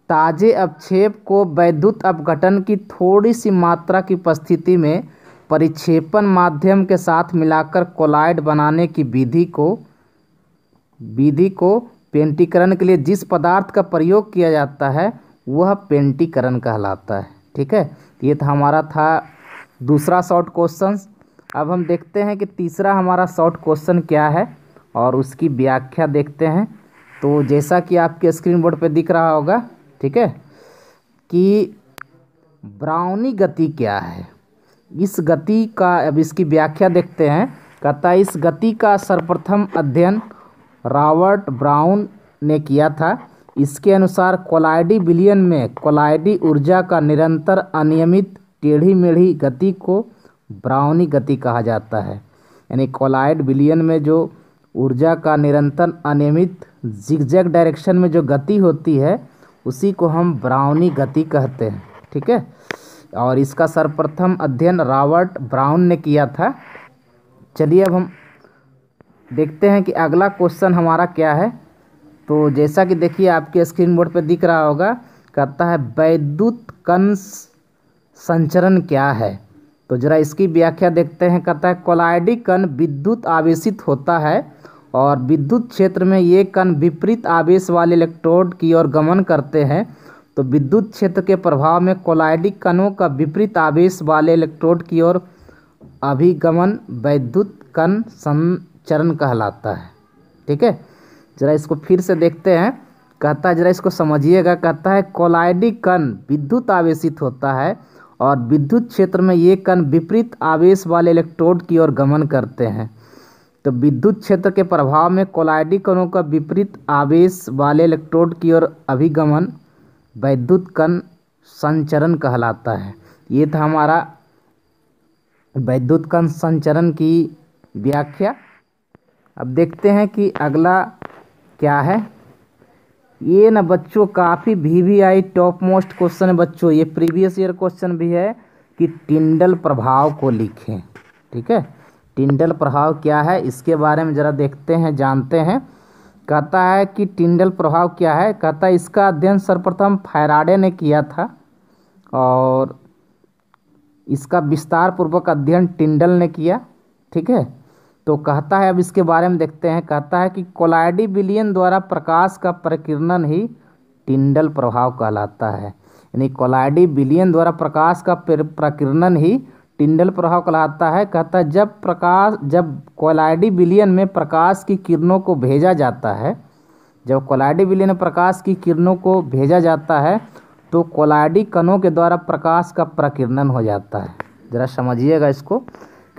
ताजे अपक्षेप को वैद्युत अपघटन की थोड़ी सी मात्रा की उपस्थिति में परिक्षेपण माध्यम के साथ मिलाकर कोलाइड बनाने की विधि को विधि को पेंटीकरण के लिए जिस पदार्थ का प्रयोग किया जाता है वह पेंटीकरण कहलाता है ठीक है ये था हमारा था दूसरा शॉर्ट क्वेश्चन अब हम देखते हैं कि तीसरा हमारा शॉर्ट क्वेश्चन क्या है और उसकी व्याख्या देखते हैं तो जैसा कि आपके स्क्रीन बोर्ड पर दिख रहा होगा ठीक है कि ब्राउनी गति क्या है इस गति का अब इसकी व्याख्या देखते हैं कहता इस गति का सर्वप्रथम अध्ययन रॉबर्ट ब्राउन ने किया था इसके अनुसार कोलाइडी बिलियन में कोलाइडी ऊर्जा का निरंतर अनियमित टेढ़ी मेढ़ी गति को ब्राउनी गति कहा जाता है यानी कोलाइड विलियन में जो ऊर्जा का निरंतर अनियमित जिगजैग डायरेक्शन में जो गति होती है उसी को हम ब्राउनी गति कहते हैं ठीक है और इसका सर्वप्रथम अध्ययन रॉबर्ट ब्राउन ने किया था चलिए अब हम देखते हैं कि अगला क्वेश्चन हमारा क्या है तो जैसा कि देखिए आपके स्क्रीन बोर्ड पर दिख रहा होगा कहता है वैद्युत कंस संचरण क्या है तो जरा इसकी व्याख्या देखते हैं कहता है कोलाइडी कण विद्युत आवेशित होता है और विद्युत क्षेत्र में ये कण विपरीत आवेश वाले इलेक्ट्रोड की ओर गमन करते हैं तो विद्युत क्षेत्र के प्रभाव में कोलाइडिक कणों का विपरीत आवेश वाले इलेक्ट्रोड की ओर अभिगमन वैद्युत कण संचरण कहलाता है ठीक है जरा इसको फिर से देखते हैं कहता है जरा इसको समझिएगा कहता है कोलाइडी कण विद्युत आवेशित होता है और विद्युत क्षेत्र में ये कण विपरीत आवेश वाले इलेक्ट्रोड की ओर गमन करते हैं तो विद्युत क्षेत्र के प्रभाव में कोलाइडी कणों का विपरीत आवेश वाले इलेक्ट्रोड की ओर अभिगमन वैद्युत कण संचरण कहलाता है ये था हमारा वैद्युत कण संचरण की व्याख्या अब देखते हैं कि अगला क्या है ये ना बच्चों काफ़ी V V I top most question है बच्चों ये प्रीवियस ईयर क्वेश्चन भी है कि टिंडल प्रभाव को लिखें ठीक है टिंडल प्रभाव क्या है इसके बारे में ज़रा देखते हैं जानते हैं कहता है कि टिंडल प्रभाव क्या है कहता है इसका अध्ययन सर्वप्रथम फैराडे ने किया था और इसका विस्तार पूर्वक अध्ययन टिंडल ने किया ठीक है तो कहता है अब इसके बारे में देखते हैं कहता है कि कोलाइडी बिलियन द्वारा प्रकाश का प्रकीर्णन ही टिंडल प्रभाव कहलाता है यानी कोलाइडी बिलियन द्वारा प्रकाश का प्रकीर्णन ही टिंडल प्रभाव कहलाता है कहता है जब प्रकाश जब कोलाइडी बिलियन में प्रकाश की किरणों को भेजा जाता है जब कोलाइडी बिलियन में प्रकाश की किरणों को भेजा जाता है तो कोलाइडी कणों के द्वारा प्रकाश का प्रकीर्णन हो जाता है ज़रा समझिएगा इसको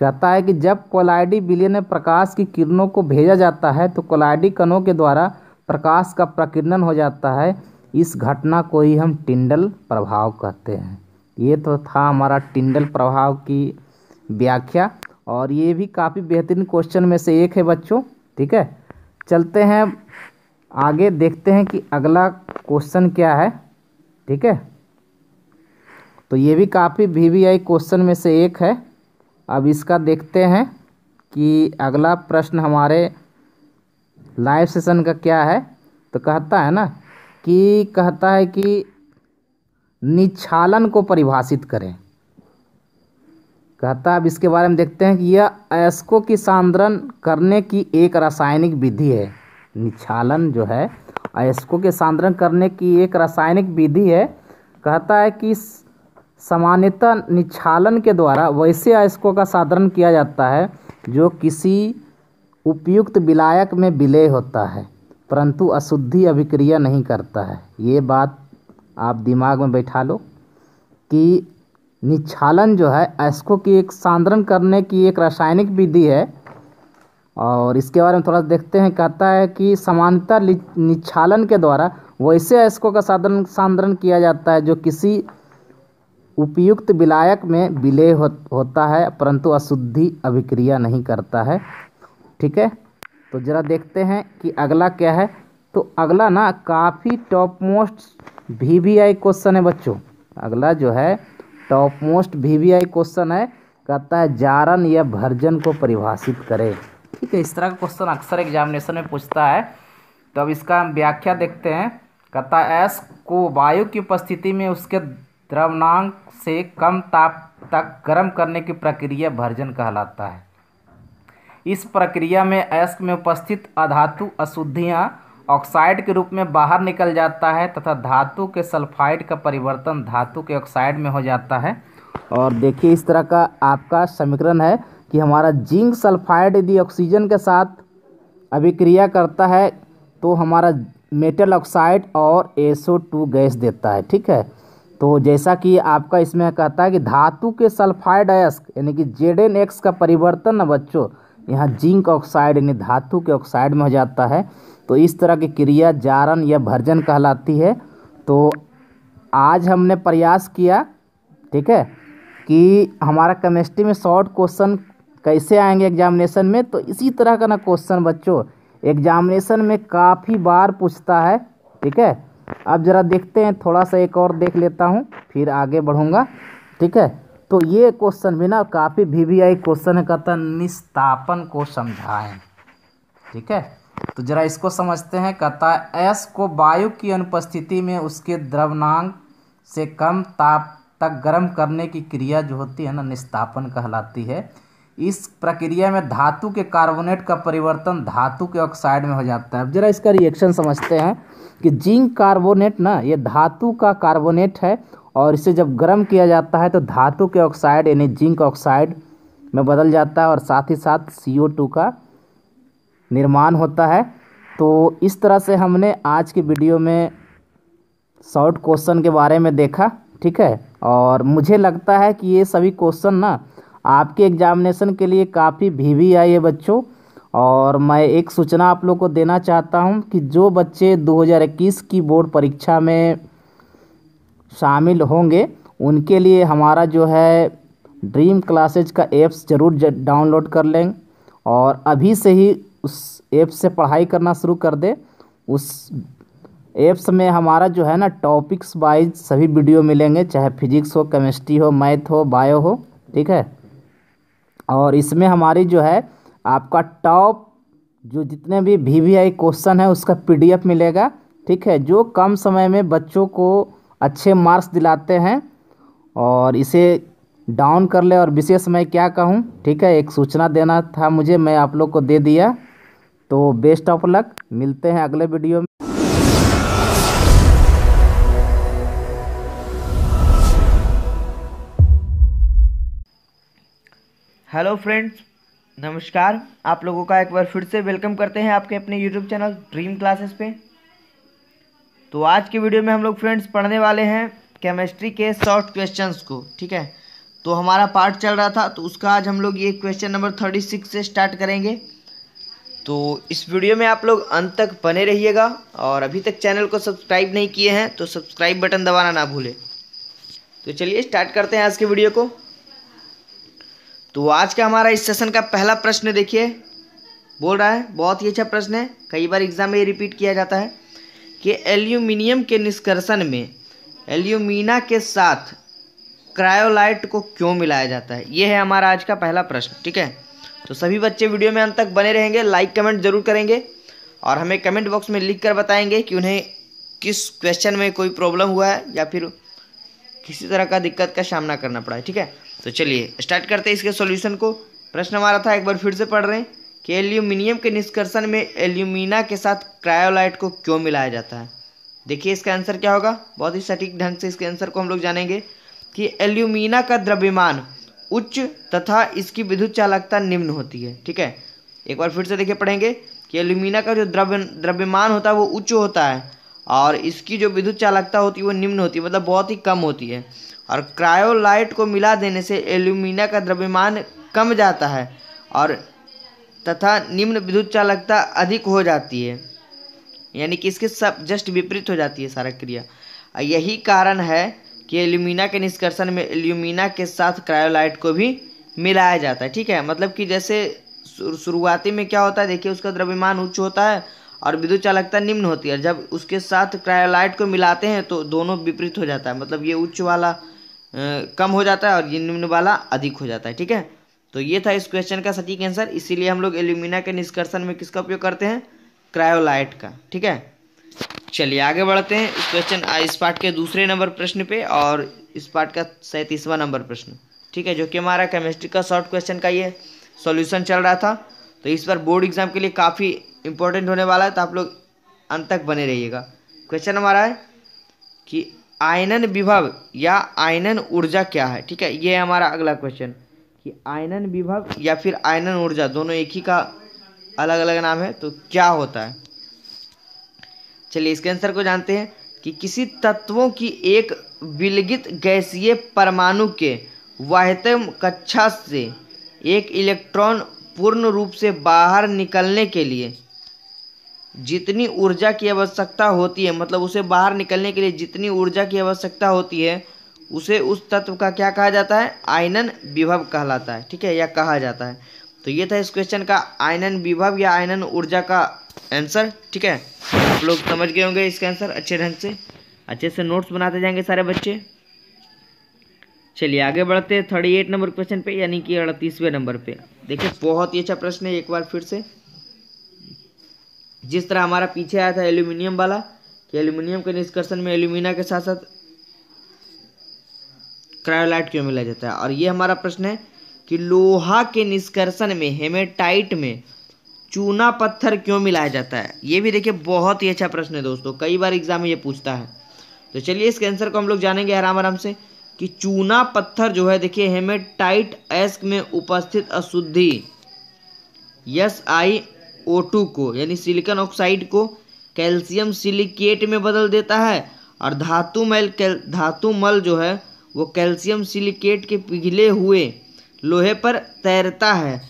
कहता है कि जब कोलाइडी विलियन में प्रकाश की किरणों को भेजा जाता है तो कोलाइडी कणों के द्वारा प्रकाश का प्रकीर्णन हो जाता है इस घटना को ही हम टिंडल प्रभाव कहते हैं ये तो था हमारा टिंडल प्रभाव की व्याख्या और ये भी काफ़ी बेहतरीन क्वेश्चन में से एक है बच्चों ठीक है चलते हैं आगे देखते हैं कि अगला क्वेश्चन क्या है ठीक है तो ये भी काफ़ी वी क्वेश्चन में से एक है अब इसका देखते हैं कि अगला प्रश्न हमारे लाइव सेशन का क्या है तो कहता है ना कि कहता है कि निछालन को परिभाषित करें कहता है अब इसके बारे में देखते हैं कि यह अयस्कों की सांद्रण करने की एक रासायनिक विधि है निछालन जो है अयस्कों के सांद्रण करने की एक रासायनिक विधि है कहता है कि सामान्यतः निछालन के द्वारा वैसे अयस्कों का साधारण किया जाता है जो किसी उपयुक्त विलायक में विलय होता है परंतु अशुद्धि अभिक्रिया नहीं करता है ये बात आप दिमाग में बैठा लो कि निछालन जो है अयस्कों की एक सांद्रण करने की एक रासायनिक विधि है और इसके बारे में थोड़ा देखते हैं कहता है कि समानता निछालन के द्वारा वैसे अयस्कों का साधन सांद्रण किया जाता है जो किसी उपयुक्त विलायक में विलय हो, होता है परंतु अशुद्धि अभिक्रिया नहीं करता है ठीक है तो ज़रा देखते हैं कि अगला क्या है तो अगला ना काफ़ी top most V V I question है बच्चों अगला जो है top most V V I question है कहता है जारन या भर्जन को परिभाषित करें ठीक है इस तरह का क्वेश्चन अक्सर एग्जामिनेशन में पूछता है तो अब इसका हम व्याख्या देखते हैं कहता है एस को वायु की उपस्थिति में उसके द्रवणांक से कम ताप तक गर्म करने की प्रक्रिया भर्जन कहलाता है इस प्रक्रिया में अयस्क में उपस्थित अधातु अशुद्धियाँ ऑक्साइड के रूप में बाहर निकल जाता है तथा धातु के सल्फाइड का परिवर्तन धातु के ऑक्साइड में हो जाता है और देखिए इस तरह का आपका समीकरण है कि हमारा जिंक सल्फाइड यदि ऑक्सीजन के साथ अभिक्रिया करता है तो हमारा मेटल ऑक्साइड और एसओ टू गैस देता है ठीक है तो जैसा कि आपका इसमें कहता है कि धातु के सल्फाइड अयस्क यानी कि जेड एन एक्स का परिवर्तन न बच्चों यहाँ जिंक ऑक्साइड यानी धातु के ऑक्साइड में हो जाता है तो इस तरह की क्रिया जारण या भर्जन कहलाती है तो आज हमने प्रयास किया ठीक है कि हमारा केमिस्ट्री में शॉर्ट क्वेश्चन कैसे आएंगे एग्जामिनेशन में तो इसी तरह का ना क्वेश्चन बच्चों एग्जामिनेशन में काफ़ी बार पूछता है ठीक है अब ज़रा देखते हैं थोड़ा सा एक और देख लेता हूँ फिर आगे बढ़ूँगा ठीक है तो ये क्वेश्चन भी ना काफ़ी वी वी आई क्वेश्चन है कहता निस्तापन को समझाएं ठीक है तो ज़रा इसको समझते हैं कहता एस को वायु की अनुपस्थिति में उसके द्रवनांग से कम ताप तक गर्म करने की क्रिया जो होती है ना निस्तापन कहलाती है इस प्रक्रिया में धातु के कार्बोनेट का परिवर्तन धातु के ऑक्साइड में हो जाता है अब जरा इसका रिएक्शन समझते हैं कि जिंक कार्बोनेट ना ये धातु का कार्बोनेट है और इसे जब गर्म किया जाता है तो धातु के ऑक्साइड यानी जिंक ऑक्साइड में बदल जाता है और साथ ही साथ सी का निर्माण होता है तो इस तरह से हमने आज की वीडियो में शॉर्ट क्वेश्चन के बारे में देखा ठीक है और मुझे लगता है कि ये सभी क्वेश्चन ना आपके एग्जामिनेशन के लिए काफ़ी भी, भी आई है बच्चों और मैं एक सूचना आप लोग को देना चाहता हूँ कि जो बच्चे 2021 की बोर्ड परीक्षा में शामिल होंगे उनके लिए हमारा जो है ड्रीम क्लासेज का ऐप्स ज़रूर डाउनलोड कर लें और अभी से ही उस ऐप से पढ़ाई करना शुरू कर दे उस ऐप्स में हमारा जो है ना टॉपिक्स वाइज सभी वीडियो मिलेंगे चाहे फिजिक्स हो केमिस्ट्री हो मैथ हो बायो हो ठीक है और इसमें हमारी जो है आपका टॉप जो जितने भी वी वी आई क्वेश्चन है उसका पी मिलेगा ठीक है जो कम समय में बच्चों को अच्छे मार्क्स दिलाते हैं और इसे डाउन कर ले और विशेष मैं क्या कहूँ ठीक है एक सूचना देना था मुझे मैं आप लोग को दे दिया तो बेस्ट ऑफ लक मिलते हैं अगले वीडियो में हेलो फ्रेंड्स नमस्कार आप लोगों का एक बार फिर से वेलकम करते हैं आपके अपने यूट्यूब चैनल ड्रीम क्लासेस पे तो आज के वीडियो में हम लोग फ्रेंड्स पढ़ने वाले हैं केमिस्ट्री के शॉर्ट क्वेश्चंस को ठीक है तो हमारा पार्ट चल रहा था तो उसका आज हम लोग ये क्वेश्चन नंबर थर्टी सिक्स से स्टार्ट करेंगे तो इस वीडियो में आप लोग अंत तक बने रहिएगा और अभी तक चैनल को सब्सक्राइब नहीं किए हैं तो सब्सक्राइब बटन दबाना ना भूलें तो चलिए स्टार्ट करते हैं आज के वीडियो को तो आज का हमारा इस सेशन का पहला प्रश्न देखिए बोल रहा है बहुत ही अच्छा प्रश्न है कई बार एग्जाम में ये रिपीट किया जाता है कि एल्यूमिनियम के निष्कर्षण में एल्यूमिना के साथ क्रायोलाइट को क्यों मिलाया जाता है ये है हमारा आज का पहला प्रश्न ठीक है तो सभी बच्चे वीडियो में अंत तक बने रहेंगे लाइक कमेंट जरूर करेंगे और हमें कमेंट बॉक्स में लिख कर बताएंगे कि उन्हें किस क्वेश्चन में कोई प्रॉब्लम हुआ है या फिर किसी तरह का दिक्कत का सामना करना पड़ा है ठीक है तो चलिए स्टार्ट करते हैं इसके सॉल्यूशन को प्रश्न हमारा था एक बार फिर से पढ़ रहे हैं कि एल्यूमिनियम के निष्कर्षण में एल्यूमिना के साथ क्रायोलाइट को क्यों मिलाया जाता है देखिए इसका आंसर क्या होगा बहुत ही सटीक ढंग से इसके आंसर को हम लोग जानेंगे कि एल्यूमिना का द्रव्यमान उच्च तथा इसकी विद्युत चालकता निम्न होती है ठीक है एक बार फिर से देखिए पढ़ेंगे कि एल्यूमिना का जो द्रव्य द्रव्यमान होता है वो उच्च होता है और इसकी जो विद्युत चालकता होती है वो निम्न होती है मतलब बहुत ही कम होती है और क्रायोलाइट को मिला देने से एल्यूमिना का द्रव्यमान कम जाता है और तथा निम्न विद्युत चालकता अधिक हो जाती है यानी कि इसके सब जस्ट विपरीत हो जाती है सारा क्रिया यही कारण है कि एल्यूमिना के निष्कर्षण में एल्यूमिना के साथ क्रायोलाइट को भी मिलाया जाता है ठीक है मतलब कि जैसे शुरुआती में क्या होता है देखिए उसका द्रव्यमान उच्च होता है और विद्युत चालकता निम्न होती है जब उसके साथ क्रायोलाइट को मिलाते हैं तो दोनों विपरीत हो जाता है मतलब ये उच्च वाला कम हो जाता है और ये निम्न वाला अधिक हो जाता है ठीक है तो ये था इस क्वेश्चन का सटीक आंसर इसीलिए हम लोग एल्यूमिना के निष्कर्षण में किसका उपयोग करते हैं क्रायोलाइट का ठीक है चलिए आगे बढ़ते हैं इस क्वेश्चन इस पार्ट के दूसरे नंबर प्रश्न पे और इस पार्ट का सैंतीसवा नंबर प्रश्न ठीक है जो कि हमारा केमिस्ट्री का शॉर्ट क्वेश्चन का ये सॉल्यूशन चल रहा था तो इस बार बोर्ड एग्जाम के लिए काफ़ी इंपॉर्टेंट होने वाला है तो आप लोग अंत तक बने रहिएगा क्वेश्चन हमारा है कि आयनन विभव या आयनन ऊर्जा क्या है ठीक है ये हमारा अगला क्वेश्चन कि आयनन विभव या फिर आयनन ऊर्जा दोनों एक ही का अलग अलग नाम है तो क्या होता है चलिए इसके आंसर को जानते हैं कि किसी तत्वों की एक विलगित गैसीय परमाणु के वाहतम कक्षा से एक इलेक्ट्रॉन पूर्ण रूप से बाहर निकलने के लिए जितनी ऊर्जा की आवश्यकता होती है मतलब उसे बाहर निकलने के लिए जितनी ऊर्जा की आवश्यकता होती है उसे उस तत्व का क्या कहा जाता है आयनन विभव कहलाता है ठीक है या कहा जाता है तो ये था इस क्वेश्चन का आयनन विभव या आयनन ऊर्जा का आंसर ठीक है आप लोग समझ गए होंगे इसका आंसर अच्छे ढंग से अच्छे से नोट्स बनाते जाएंगे सारे बच्चे चलिए आगे बढ़ते हैं थर्टी एट नंबर क्वेश्चन पे यानी कि अड़तीसवें नंबर पे देखिए बहुत ही अच्छा प्रश्न है एक बार फिर से जिस तरह हमारा पीछे आया था एल्यूमिनियम वाला कि एल्यूमिनियम के निष्कर्षण में एल्यूमिना के साथ साथ क्रायोलाइट क्यों मिला जाता है और ये हमारा प्रश्न है कि लोहा के निष्कर्षण में हेमेटाइट में चूना पत्थर क्यों मिलाया जाता है ये भी देखिए बहुत ही अच्छा प्रश्न है दोस्तों कई बार एग्जाम में ये पूछता है तो चलिए इसके आंसर को हम लोग जानेंगे आराम आराम से कि चूना पत्थर जो है देखिए हेमेटाइट एस्क में उपस्थित अशुद्धि यस आई O2 को यानी सिलिकॉन ऑक्साइड को कैल्शियम सिलिकेट में बदल देता है और धातु मैल धातु मल जो है वो कैल्शियम सिलिकेट के पिघले हुए लोहे पर तैरता है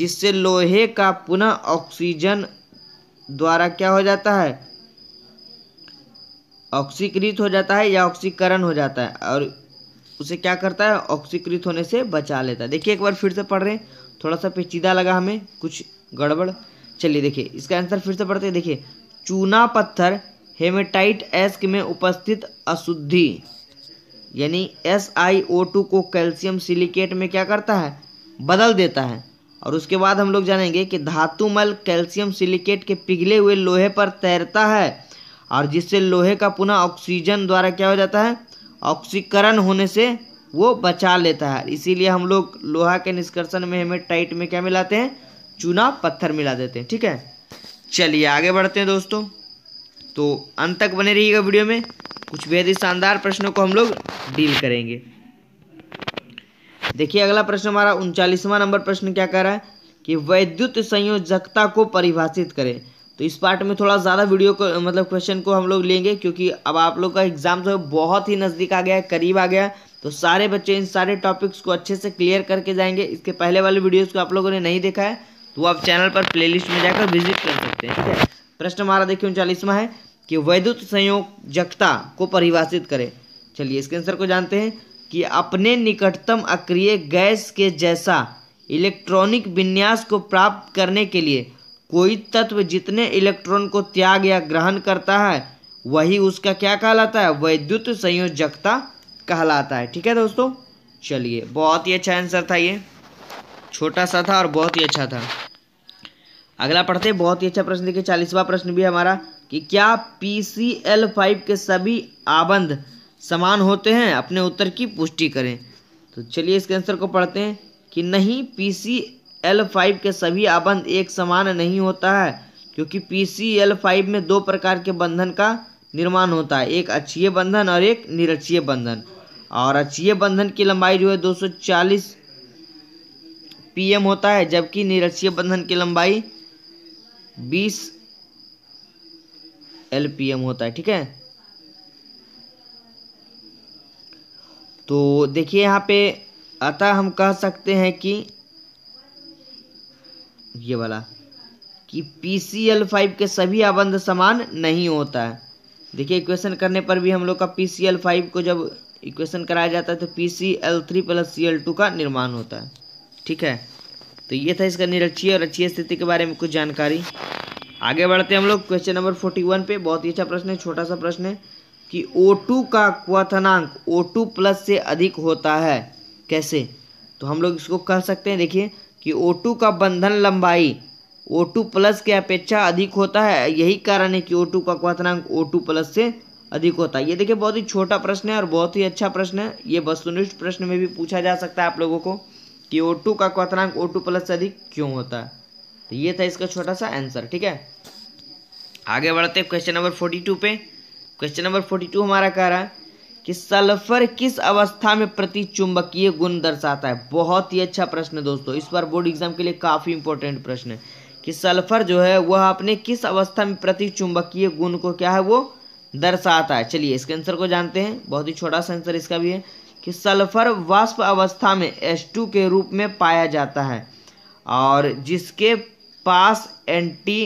जिससे लोहे का पुनः ऑक्सीजन द्वारा क्या हो जाता है ऑक्सीकृत हो जाता है या ऑक्सीकरण हो जाता है और उसे क्या करता है ऑक्सीकृत होने से बचा लेता है देखिए एक बार फिर से पढ़ रहे हैं थोड़ा सा पेचीदा लगा हमें कुछ गड़बड़ चलिए देखिए इसका आंसर फिर से पढ़ते हैं देखिए चूना पत्थर हेमेटाइट एस्क में उपस्थित अशुद्धि यानी एस आई ओ टू को कैल्शियम सिलिकेट में क्या करता है बदल देता है और उसके बाद हम लोग जानेंगे कि धातु मल कैल्शियम सिलिकेट के पिघले हुए लोहे पर तैरता है और जिससे लोहे का पुनः ऑक्सीजन द्वारा क्या हो जाता है ऑक्सीकरण होने से वो बचा लेता है इसीलिए हम लोग लोहा के निष्कर्षण में हमें टाइट में क्या मिलाते हैं चूना पत्थर मिला देते हैं ठीक है चलिए आगे बढ़ते हैं दोस्तों तो अंत तक बने रहिएगा वीडियो में कुछ बेहद ही शानदार प्रश्नों को हम लोग डील करेंगे देखिए अगला प्रश्न हमारा उनचालीसवां नंबर प्रश्न क्या कह रहा है कि वैद्युत संयोजकता को परिभाषित करें तो इस पार्ट में थोड़ा ज़्यादा वीडियो को मतलब क्वेश्चन को हम लोग लेंगे क्योंकि अब आप लोग का एग्जाम जो है बहुत ही नज़दीक आ गया है करीब आ गया तो सारे बच्चे इन सारे टॉपिक्स को अच्छे से क्लियर करके जाएंगे इसके पहले वाले वीडियोज़ को आप लोगों ने नहीं देखा है तो आप चैनल पर प्लेलिस्ट में जाकर विजिट कर सकते हैं ठीक है प्रश्न हमारा देखिए उनचालीसवा है कि वैद्युत संयोग को परिभाषित करें चलिए इसके आंसर को जानते हैं कि अपने निकटतम अक्रिय गैस के जैसा इलेक्ट्रॉनिक विन्यास को प्राप्त करने के लिए कोई तत्व जितने इलेक्ट्रॉन को त्याग या ग्रहण करता है वही उसका क्या कहलाता है वैद्युत संयोजकता कहलाता है ठीक है दोस्तों चलिए बहुत ही अच्छा आंसर था ये छोटा सा था और बहुत ही अच्छा था अगला पढ़ते हैं बहुत ही अच्छा प्रश्न देखिए चालीसवा प्रश्न भी हमारा कि क्या पी सी एल फाइव के सभी आबंध समान होते हैं अपने उत्तर की पुष्टि करें तो चलिए इसके आंसर को पढ़ते हैं कि नहीं पी सी एल फाइव के सभी आबंध एक समान नहीं होता है क्योंकि पी सी एल फाइव में दो प्रकार के बंधन का निर्माण होता है एक अक्षीय बंधन और एक निरक्षीय बंधन और अक्षीय बंधन की लंबाई जो है चालीस पीएम होता है जबकि निरक्षीय बंधन की लंबाई 20 एलपीएम होता है ठीक है तो देखिए यहाँ पे अतः हम कह सकते हैं कि ये वाला कि पी सी एल फाइव के सभी आबंध समान नहीं होता है देखिए इक्वेशन करने पर भी हम लोग का पी सी एल फाइव को जब इक्वेशन कराया जाता है तो P C L three plus C L two का निर्माण होता है ठीक है तो ये था इसका निरक्षीय और अच्छी स्थिति के बारे में कुछ जानकारी आगे बढ़ते हैं हम लोग क्वेश्चन नंबर फोर्टी वन पे बहुत ही अच्छा प्रश्न है छोटा सा प्रश्न है कि O2 का क्वथनांक O2 प्लस से अधिक होता है कैसे तो हम लोग इसको कह सकते हैं देखिए कि O2 का बंधन लंबाई O2 प्लस के अपेक्षा अधिक होता है यही कारण है कि O2 का क्वथनांक O2 प्लस से अधिक होता है ये देखिए बहुत ही छोटा प्रश्न है और बहुत ही अच्छा प्रश्न है ये वस्तुनिष्ठ प्रश्न में भी पूछा जा सकता है आप लोगों को कि ओ टू का क्वतनांक ओ टू प्लस से अधिक क्यों होता है तो ये था इसका छोटा सा आंसर ठीक है आगे बढ़ते हैं क्वेश्चन नंबर फोर्टी टू पे क्वेश्चन नंबर फोर्टी टू हमारा कह रहा है कि सल्फर किस अवस्था में प्रति चुंबकीय गुण दर्शाता है बहुत ही अच्छा प्रश्न है दोस्तों इस बार बोर्ड एग्जाम के लिए काफ़ी इंपॉर्टेंट प्रश्न है कि सल्फर जो है वह अपने किस अवस्था में प्रति चुंबकीय गुण को क्या है वो दर्शाता है चलिए इसके आंसर को जानते हैं बहुत ही छोटा सा आंसर इसका भी है कि सल्फर वाष्प अवस्था में टू के रूप में पाया जाता है और जिसके पास एंटी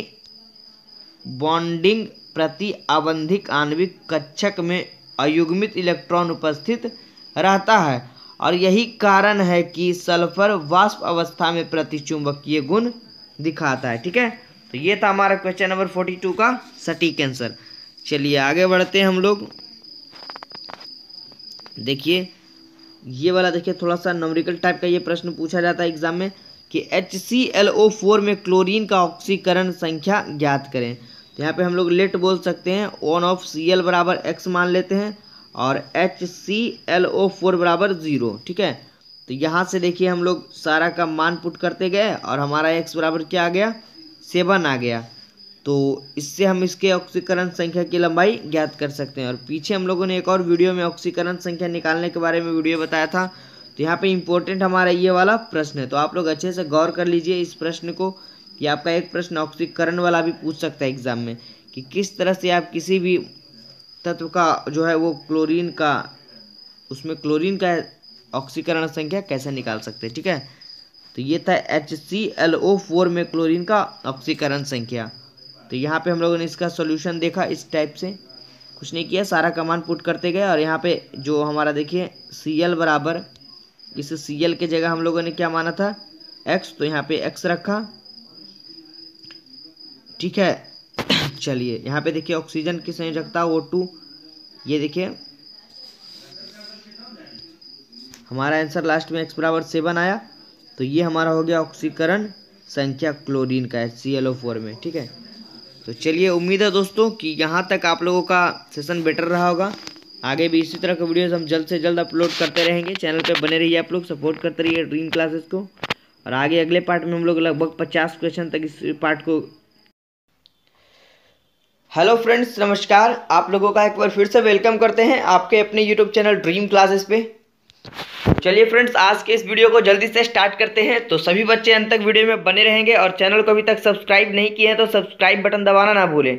बॉन्डिंग प्रति आबंधिक आणविक कक्षक में अयुग्मित इलेक्ट्रॉन उपस्थित रहता है और यही कारण है कि सल्फर वाष्प अवस्था में प्रतिचुंबकीय गुण दिखाता है ठीक है तो ये था हमारा क्वेश्चन नंबर फोर्टी टू का सटीक आंसर चलिए आगे बढ़ते हैं हम लोग देखिए ये वाला देखिए थोड़ा सा नमरिकल टाइप का ये प्रश्न पूछा जाता है एग्जाम में कि H C L O four में क्लोरीन का ऑक्सीकरण संख्या ज्ञात करें तो यहाँ पे हम लोग लेट बोल सकते हैं ऑन ऑफ सी एल बराबर एक्स मान लेते हैं और H C L O four बराबर ज़ीरो ठीक है तो यहाँ से देखिए हम लोग सारा का मान पुट करते गए और हमारा एक्स बराबर क्या आ गया सेवन आ गया तो इससे हम इसके ऑक्सीकरण संख्या की लंबाई ज्ञात कर सकते हैं और पीछे हम लोगों ने एक और वीडियो में ऑक्सीकरण संख्या निकालने के बारे में वीडियो बताया था तो यहाँ पे इम्पोर्टेंट हमारा ये वाला प्रश्न है तो आप लोग अच्छे से गौर कर लीजिए इस प्रश्न को कि आपका एक प्रश्न ऑक्सीकरण वाला भी पूछ सकता है एग्जाम में कि किस तरह से आप किसी भी तत्व का जो है वो क्लोरीन का उसमें क्लोरीन का ऑक्सीकरण संख्या कैसे निकाल सकते हैं ठीक है तो ये था H C L O four में क्लोरीन का ऑक्सीकरण संख्या तो यहाँ पे हम लोगों ने इसका सोल्यूशन देखा इस टाइप से कुछ नहीं किया सारा कमान पुट करते गए और यहाँ पे जो हमारा देखिए सी एल बराबर इस सी एल के जगह हम लोगों ने क्या माना था एक्स तो यहाँ पे एक्स रखा ठीक है चलिए यहाँ पे देखिए ऑक्सीजन की संयोजकता वो टू ये देखिए हमारा आंसर लास्ट में एक्स बराबर सेवन आया तो ये हमारा हो गया ऑक्सीकरण संख्या क्लोरीन का है सी एल ओ फोर में ठीक है तो चलिए उम्मीद है दोस्तों कि यहाँ तक आप लोगों का सेशन बेटर रहा होगा आगे भी इसी तरह के वीडियोस हम जल्द से जल्द अपलोड करते रहेंगे चैनल पे बने रहिए आप लोग सपोर्ट करते रहिए ड्रीम क्लासेस को और आगे अगले पार्ट में हम लोग लगभग पचास क्वेश्चन तक इस पार्ट को हेलो फ्रेंड्स नमस्कार आप लोगों का एक बार फिर से वेलकम करते हैं आपके अपने यूट्यूब चैनल ड्रीम क्लासेस पे चलिए फ्रेंड्स आज के इस वीडियो को जल्दी से स्टार्ट करते हैं तो सभी बच्चे अंत तक वीडियो में बने रहेंगे और चैनल को अभी तक सब्सक्राइब नहीं किए हैं तो सब्सक्राइब बटन दबाना ना भूलें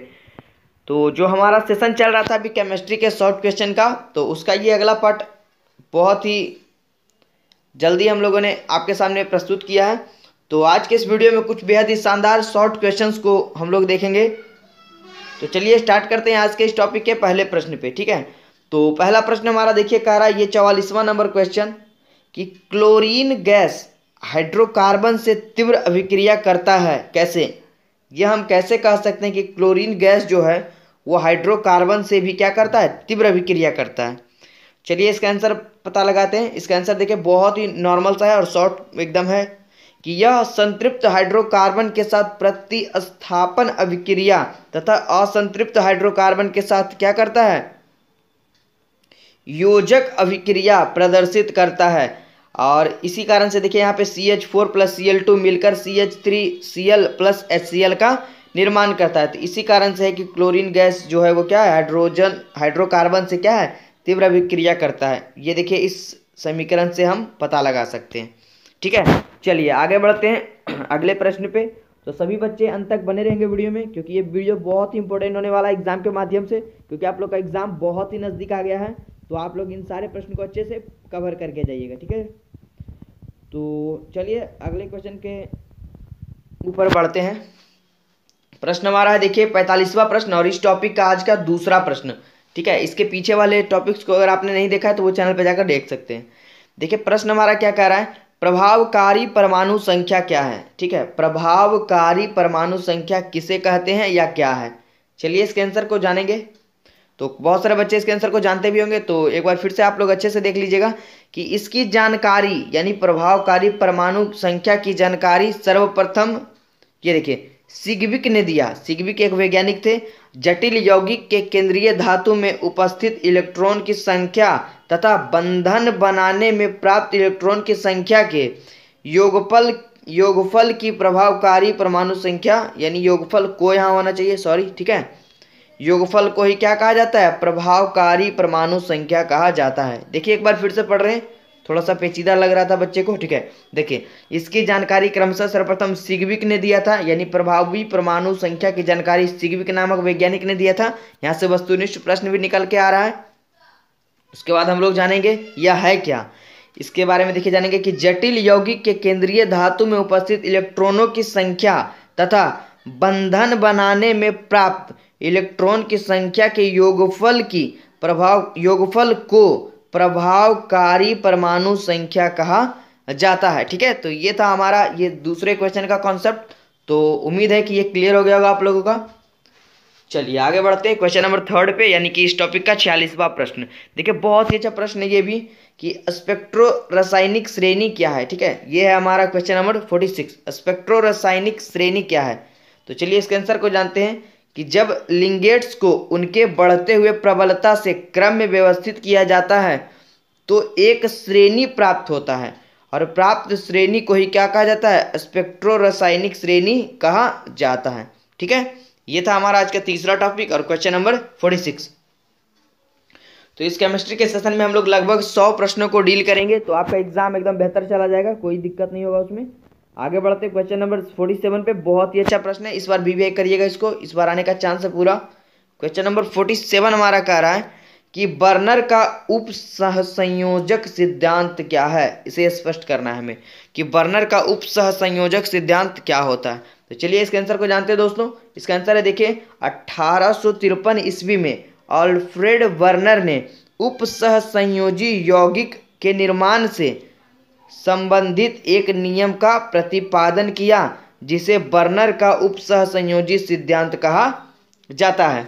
तो जो हमारा सेशन चल रहा था अभी केमिस्ट्री के शॉर्ट क्वेश्चन का तो उसका ये अगला पार्ट बहुत ही जल्दी हम लोगों ने आपके सामने प्रस्तुत किया है तो आज के इस वीडियो में कुछ बेहद ही शानदार शॉर्ट क्वेश्चन को हम लोग देखेंगे तो चलिए स्टार्ट करते हैं आज के इस टॉपिक के पहले प्रश्न पे ठीक है तो पहला प्रश्न हमारा देखिए कह रहा है ये चवालीसवां नंबर क्वेश्चन कि क्लोरीन गैस हाइड्रोकार्बन से तीव्र अभिक्रिया करता है कैसे यह हम कैसे कह सकते हैं कि क्लोरीन गैस जो है वो हाइड्रोकार्बन से भी क्या करता है तीव्र अभिक्रिया करता है चलिए इसका आंसर पता लगाते हैं इसका आंसर देखिए बहुत ही नॉर्मल सा है और शॉर्ट एकदम है कि यह संतृप्त हाइड्रोकार्बन के साथ प्रतिस्थापन अभिक्रिया तथा असंतृप्त हाइड्रोकार्बन के साथ क्या करता है योजक अभिक्रिया प्रदर्शित करता है और इसी कारण से देखिए यहाँ पे C H four plus C L two मिलकर C H three C L plus H C L का निर्माण करता है तो इसी कारण से है कि क्लोरीन गैस जो है वो क्या है हाइड्रोजन हाइड्रोकार्बन से क्या है तीव्र अभिक्रिया करता है ये देखिए इस समीकरण से हम पता लगा सकते हैं ठीक है चलिए आगे बढ़ते हैं अगले प्रश्न पे तो सभी बच्चे अंत तक बने रहेंगे वीडियो में क्योंकि ये वीडियो बहुत ही इंपॉर्टेंट होने वाला है एग्जाम के माध्यम से क्योंकि आप लोग का एग्जाम बहुत ही नज़दीक आ गया है तो आप लोग इन सारे प्रश्न को अच्छे से कवर करके जाइएगा ठीक है तो चलिए अगले क्वेश्चन के ऊपर बढ़ते हैं प्रश्न हमारा है देखिए पैंतालीसवा प्रश्न और इस टॉपिक का आज का दूसरा प्रश्न ठीक है इसके पीछे वाले टॉपिक्स को अगर आपने नहीं देखा है तो वो चैनल पर जाकर देख सकते हैं देखिए प्रश्न हमारा क्या कह रहा है प्रभावकारी परमाणु संख्या क्या है ठीक है प्रभावकारी परमाणु संख्या किसे कहते हैं या क्या है चलिए इसके आंसर को जानेंगे तो बहुत सारे बच्चे इसके आंसर को जानते भी होंगे तो एक बार फिर से आप लोग अच्छे से देख लीजिएगा कि इसकी जानकारी यानी प्रभावकारी परमाणु संख्या की जानकारी सर्वप्रथम ये देखिए सिग्विक ने दिया सिग्विक एक वैज्ञानिक थे जटिल यौगिक के केंद्रीय धातु में उपस्थित इलेक्ट्रॉन की संख्या तथा बंधन बनाने में प्राप्त इलेक्ट्रॉन की संख्या के योगफल योगफल की प्रभावकारी परमाणु संख्या यानी योगफल को यहाँ होना चाहिए सॉरी ठीक है योगफल को ही क्या कहा जाता है प्रभावकारी परमाणु संख्या कहा जाता है देखिए एक बार फिर से पढ़ रहे हैं थोड़ा सा पेचीदा लग रहा था बच्चे को ठीक है देखिए इसकी जानकारी क्रमशः सर्वप्रथम सिगविक ने दिया था यानी प्रभावी परमाणु संख्या की जानकारी सिगविक नामक वैज्ञानिक ने दिया था यहाँ से वस्तुनिष्ठ प्रश्न भी निकल के आ रहा है उसके बाद हम लोग जानेंगे यह है क्या इसके बारे में देखिए जानेंगे कि जटिल यौगिक के केंद्रीय धातु में उपस्थित इलेक्ट्रॉनों की संख्या तथा बंधन बनाने में प्राप्त इलेक्ट्रॉन की संख्या के योगफल की प्रभाव योगफल को प्रभावकारी परमाणु संख्या कहा जाता है ठीक है तो ये था हमारा ये दूसरे क्वेश्चन का कॉन्सेप्ट तो उम्मीद है कि ये क्लियर हो गया होगा आप लोगों का चलिए आगे बढ़ते हैं क्वेश्चन नंबर थर्ड पे यानी कि इस टॉपिक का छियालीसवा प्रश्न देखिए बहुत ही अच्छा प्रश्न है ये भी कि स्पेक्ट्रो रासायनिक श्रेणी क्या है ठीक है ये है हमारा question number forty six spectro रासायनिक श्रेणी क्या है तो चलिए इसके आंसर को जानते हैं कि जब लिंगेट्स को उनके बढ़ते हुए प्रबलता से क्रम में व्यवस्थित किया जाता है तो एक श्रेणी प्राप्त होता है और प्राप्त श्रेणी को ही क्या कहा जाता है स्पेक्ट्रो रासायनिक श्रेणी कहा जाता है ठीक है ये था हमारा आज का तीसरा टॉपिक और क्वेश्चन नंबर फोर्टी सिक्स तो इस केमिस्ट्री के सेशन में हम लोग लगभग सौ प्रश्नों को डील करेंगे तो आपका एग्जाम एकदम बेहतर चला जाएगा कोई दिक्कत नहीं होगा उसमें आगे बढ़ते क्वेश्चन नंबर फोर्टी सेवन पे बहुत ही अच्छा प्रश्न है इस बार बीबीए करिएगा इसको इस बार आने का चांस है पूरा क्वेश्चन नंबर फोर्टी सेवन हमारा कह रहा है कि बर्नर का उप सहसंयोजक सिद्धांत क्या है इसे स्पष्ट करना है हमें कि बर्नर का उप सहसंयोजक सिद्धांत क्या होता है तो चलिए इसके आंसर को जानते हैं दोस्तों इसका आंसर है देखिए अट्ठारह ईस्वी में अल्फ्रेड बर्नर ने उप सहसंयोजी यौगिक के निर्माण से संबंधित एक नियम का प्रतिपादन किया जिसे बर्नर का उपसहसंयोजी सिद्धांत कहा जाता है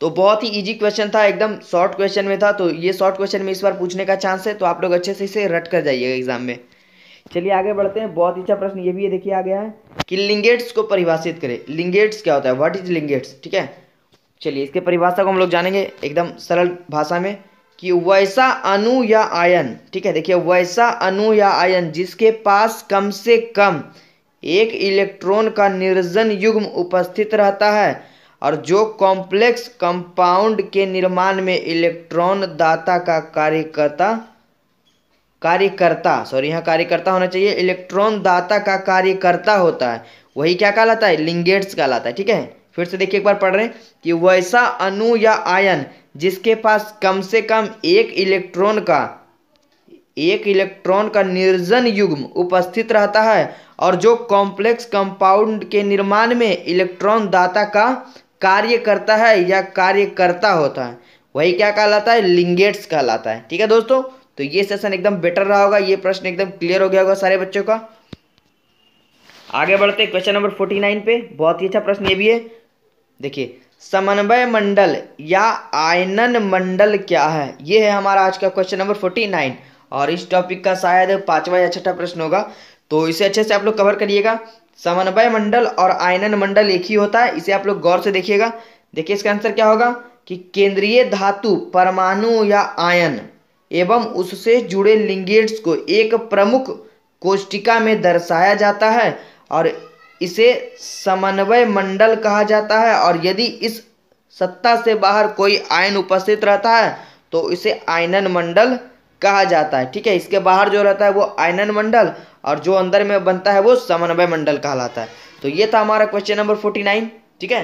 तो बहुत ही इजी क्वेश्चन था एकदम शॉर्ट क्वेश्चन में था तो ये शॉर्ट क्वेश्चन में इस बार पूछने का चांस है तो आप लोग अच्छे से इसे रट कर जाइएगा एग्जाम में चलिए आगे बढ़ते हैं बहुत अच्छा प्रश्न ये भी ये देखिए आ गया है कि लिंगेट्स को परिभाषित करें लिंगेट्स क्या होता है व्हाट इज लिंगेट्स ठीक है चलिए इसके परिभाषा को हम लोग जानेंगे एकदम सरल भाषा में कि वैसा अणु या आयन ठीक है देखिए वैसा अणु या आयन जिसके पास कम से कम एक इलेक्ट्रॉन का निर्जन युग्म उपस्थित रहता है और जो कॉम्प्लेक्स कंपाउंड के निर्माण में इलेक्ट्रॉन दाता का कार्यकर्ता कार्यकर्ता सॉरी यहाँ कार्यकर्ता होना चाहिए इलेक्ट्रॉन दाता का कार्यकर्ता होता है वही क्या कहलाता है लिंगेट्स कहलाता है ठीक है फिर से देखिए एक बार पढ़ रहे हैं कि वैसा अणु या आयन जिसके पास कम से कम एक इलेक्ट्रॉन का एक इलेक्ट्रॉन का निर्जन युग्म उपस्थित रहता है और जो कॉम्प्लेक्स कंपाउंड के निर्माण में इलेक्ट्रॉन दाता का कार्य करता है या कार्य करता होता है वही क्या कहलाता है लिंगेट्स कहलाता है ठीक है दोस्तों तो ये सेशन एकदम बेटर रहा होगा ये प्रश्न एकदम क्लियर हो गया होगा सारे बच्चों का आगे बढ़ते क्वेश्चन नंबर फोर्टी नाइन पे बहुत ही अच्छा प्रश्न ये भी है देखिए समन्वय मंडल या आयनन मंडल क्या है ये है हमारा आज का क्वेश्चन नंबर फोर्टी नाइन और इस टॉपिक का शायद पांचवा या छठा प्रश्न होगा तो इसे अच्छे से आप लोग कवर करिएगा समन्वय मंडल और आयनन मंडल एक ही होता है इसे आप लोग गौर से देखिएगा देखिए इसका आंसर क्या होगा कि केंद्रीय धातु परमाणु या आयन एवं उससे जुड़े लिंगेट्स को एक प्रमुख कोष्टिका में दर्शाया जाता है और इसे समन्वय मंडल कहा जाता है और यदि इस सत्ता से बाहर कोई आयन उपस्थित रहता है तो इसे आयनन मंडल कहा जाता है ठीक है इसके बाहर जो रहता है वो आयनन मंडल और जो अंदर में बनता है वो समन्वय मंडल कहलाता है तो ये था हमारा क्वेश्चन नंबर फोर्टी नाइन ठीक है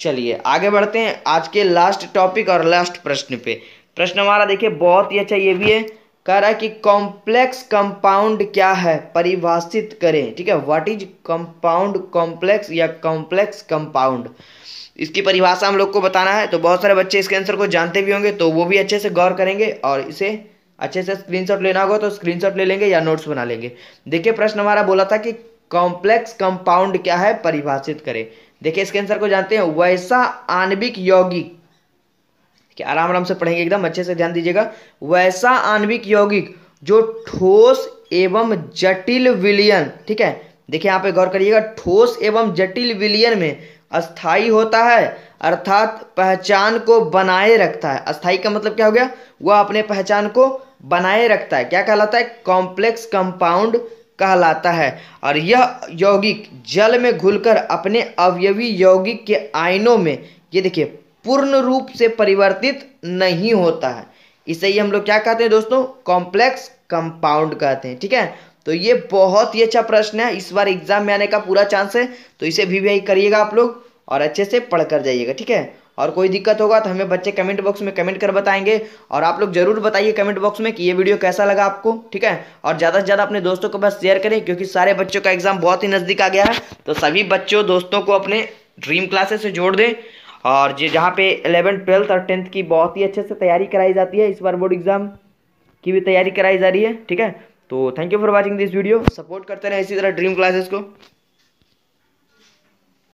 चलिए आगे बढ़ते हैं आज के लास्ट टॉपिक और लास्ट प्रश्न पे प्रश्न हमारा देखिए बहुत ही अच्छा ये भी है कह रहा है कि कॉम्प्लेक्स कंपाउंड क्या है परिभाषित करें ठीक है व्हाट इज कंपाउंड कॉम्प्लेक्स या कॉम्प्लेक्स कंपाउंड इसकी परिभाषा हम लोग को बताना है तो बहुत सारे बच्चे इसके आंसर को जानते भी होंगे तो वो भी अच्छे से गौर करेंगे और इसे अच्छे से स्क्रीनशॉट लेना होगा तो स्क्रीनशॉट ले लेंगे या नोट्स बना लेंगे देखिए प्रश्न हमारा बोला था कि कॉम्प्लेक्स कंपाउंड क्या है परिभाषित करें देखिए इसके आंसर को जानते हैं वैसा आणविक यौगिक कि आराम आराम से पढ़ेंगे एकदम अच्छे से ध्यान दीजिएगा वैसा आणविक यौगिक जो ठोस एवं जटिल विलयन ठीक है देखिए यहाँ पे गौर करिएगा ठोस एवं जटिल विलयन में अस्थाई होता है अर्थात पहचान को बनाए रखता है अस्थाई का मतलब क्या हो गया वह अपने पहचान को बनाए रखता है क्या कहलाता है कॉम्प्लेक्स कंपाउंड कहलाता है और यह यौगिक जल में घुलकर अपने अवयवी यौगिक के आयनों में ये देखिए पूर्ण रूप से परिवर्तित नहीं होता है इसे ही हम लोग क्या कहते हैं दोस्तों कॉम्प्लेक्स कंपाउंड कहते हैं ठीक है तो ये बहुत ही अच्छा प्रश्न है इस बार एग्जाम में आने का पूरा चांस है तो इसे भी वही करिएगा आप लोग और अच्छे से पढ़ कर जाइएगा ठीक है और कोई दिक्कत होगा तो हमें बच्चे कमेंट बॉक्स में कमेंट कर बताएंगे और आप लोग जरूर बताइए कमेंट बॉक्स में कि ये वीडियो कैसा लगा आपको ठीक है और ज़्यादा से ज़्यादा अपने दोस्तों को बस शेयर करें क्योंकि सारे बच्चों का एग्जाम बहुत ही नज़दीक आ गया है तो सभी बच्चों दोस्तों को अपने ड्रीम क्लासेस से जोड़ दें और जी जहाँ पे एलेवेंथ ट्वेल्थ और टेंथ की बहुत ही अच्छे से तैयारी कराई जाती है इस बार बोर्ड एग्ज़ाम की भी तैयारी कराई जा रही है ठीक है तो thank you for watching this video support करते रहे इसी तरह ड्रीम क्लासेस को